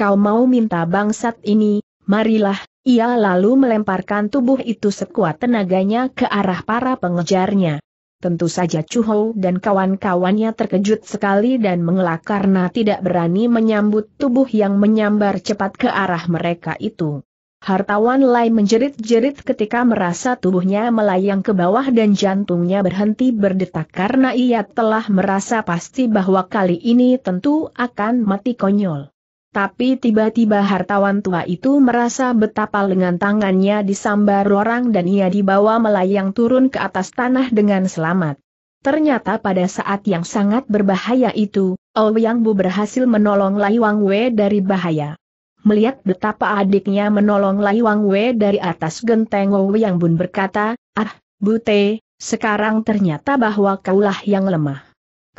Kau mau minta bangsat ini, marilah, ia lalu melemparkan tubuh itu sekuat tenaganya ke arah para pengejarnya. Tentu saja Chuho dan kawan-kawannya terkejut sekali dan mengelak karena tidak berani menyambut tubuh yang menyambar cepat ke arah mereka itu. Hartawan Lai menjerit-jerit ketika merasa tubuhnya melayang ke bawah dan jantungnya berhenti berdetak karena ia telah merasa pasti bahwa kali ini tentu akan mati konyol. Tapi tiba-tiba hartawan tua itu merasa betapa lengan tangannya disambar orang dan ia dibawa melayang turun ke atas tanah dengan selamat. Ternyata pada saat yang sangat berbahaya itu, Ouyang Bu berhasil menolong Lai Wang Wei dari bahaya. Melihat betapa adiknya menolong Lai Wang Wei dari atas genteng Ouyang Bun berkata, Ah, Bu Te, sekarang ternyata bahwa kaulah yang lemah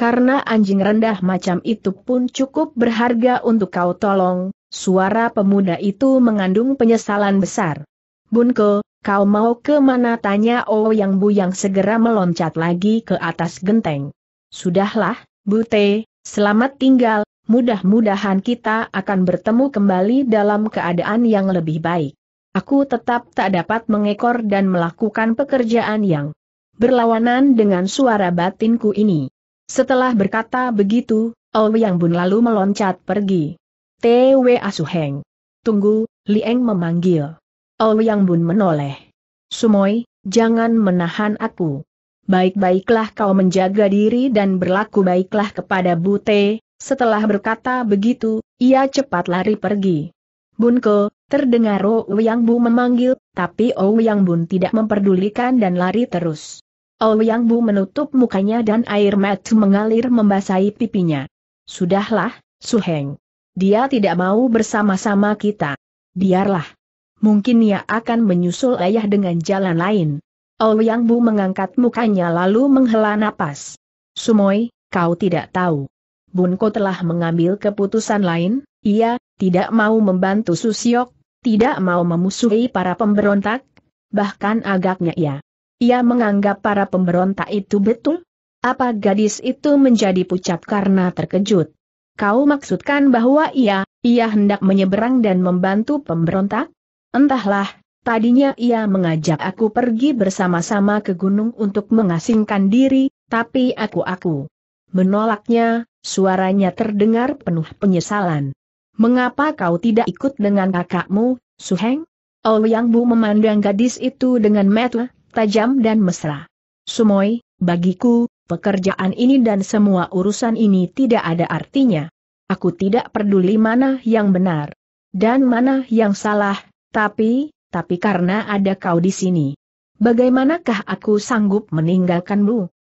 karena anjing rendah macam itu pun cukup berharga untuk kau tolong, suara pemuda itu mengandung penyesalan besar. Bunko, kau mau ke mana tanya Oh yang bu yang segera meloncat lagi ke atas genteng. Sudahlah, Bute, selamat tinggal, mudah-mudahan kita akan bertemu kembali dalam keadaan yang lebih baik. Aku tetap tak dapat mengekor dan melakukan pekerjaan yang berlawanan dengan suara batinku ini. Setelah berkata begitu, Yang Bun lalu meloncat pergi. Twa Asuheng, Tunggu, Lieng memanggil. Yang Bun menoleh. Sumoi, jangan menahan aku. Baik-baiklah kau menjaga diri dan berlaku baiklah kepada Bute, setelah berkata begitu, ia cepat lari pergi. Bunko, terdengar Oh Yang Bun memanggil, tapi Oh Yang Bun tidak memperdulikan dan lari terus. Ouyang Bu menutup mukanya dan air mata mengalir membasahi pipinya. Sudahlah, Su Heng. Dia tidak mau bersama-sama kita. Biarlah. Mungkin ia akan menyusul ayah dengan jalan lain. Ouyang Bu mengangkat mukanya lalu menghela napas. Sumoi, kau tidak tahu. Bunko telah mengambil keputusan lain, ia, tidak mau membantu Susiok, tidak mau memusuhi para pemberontak, bahkan agaknya ia ia menganggap para pemberontak itu betul? Apa gadis itu menjadi pucat karena terkejut? Kau maksudkan bahwa ia, ia hendak menyeberang dan membantu pemberontak? Entahlah, tadinya ia mengajak aku pergi bersama-sama ke gunung untuk mengasingkan diri, tapi aku-aku. Menolaknya, suaranya terdengar penuh penyesalan. Mengapa kau tidak ikut dengan kakakmu, Suheng? Ouyang oh, Bu memandang gadis itu dengan mata tajam dan mesra. Sumoy, bagiku, pekerjaan ini dan semua urusan ini tidak ada artinya. Aku tidak peduli mana yang benar dan mana yang salah, tapi, tapi karena ada kau di sini. Bagaimanakah aku sanggup meninggalkanmu?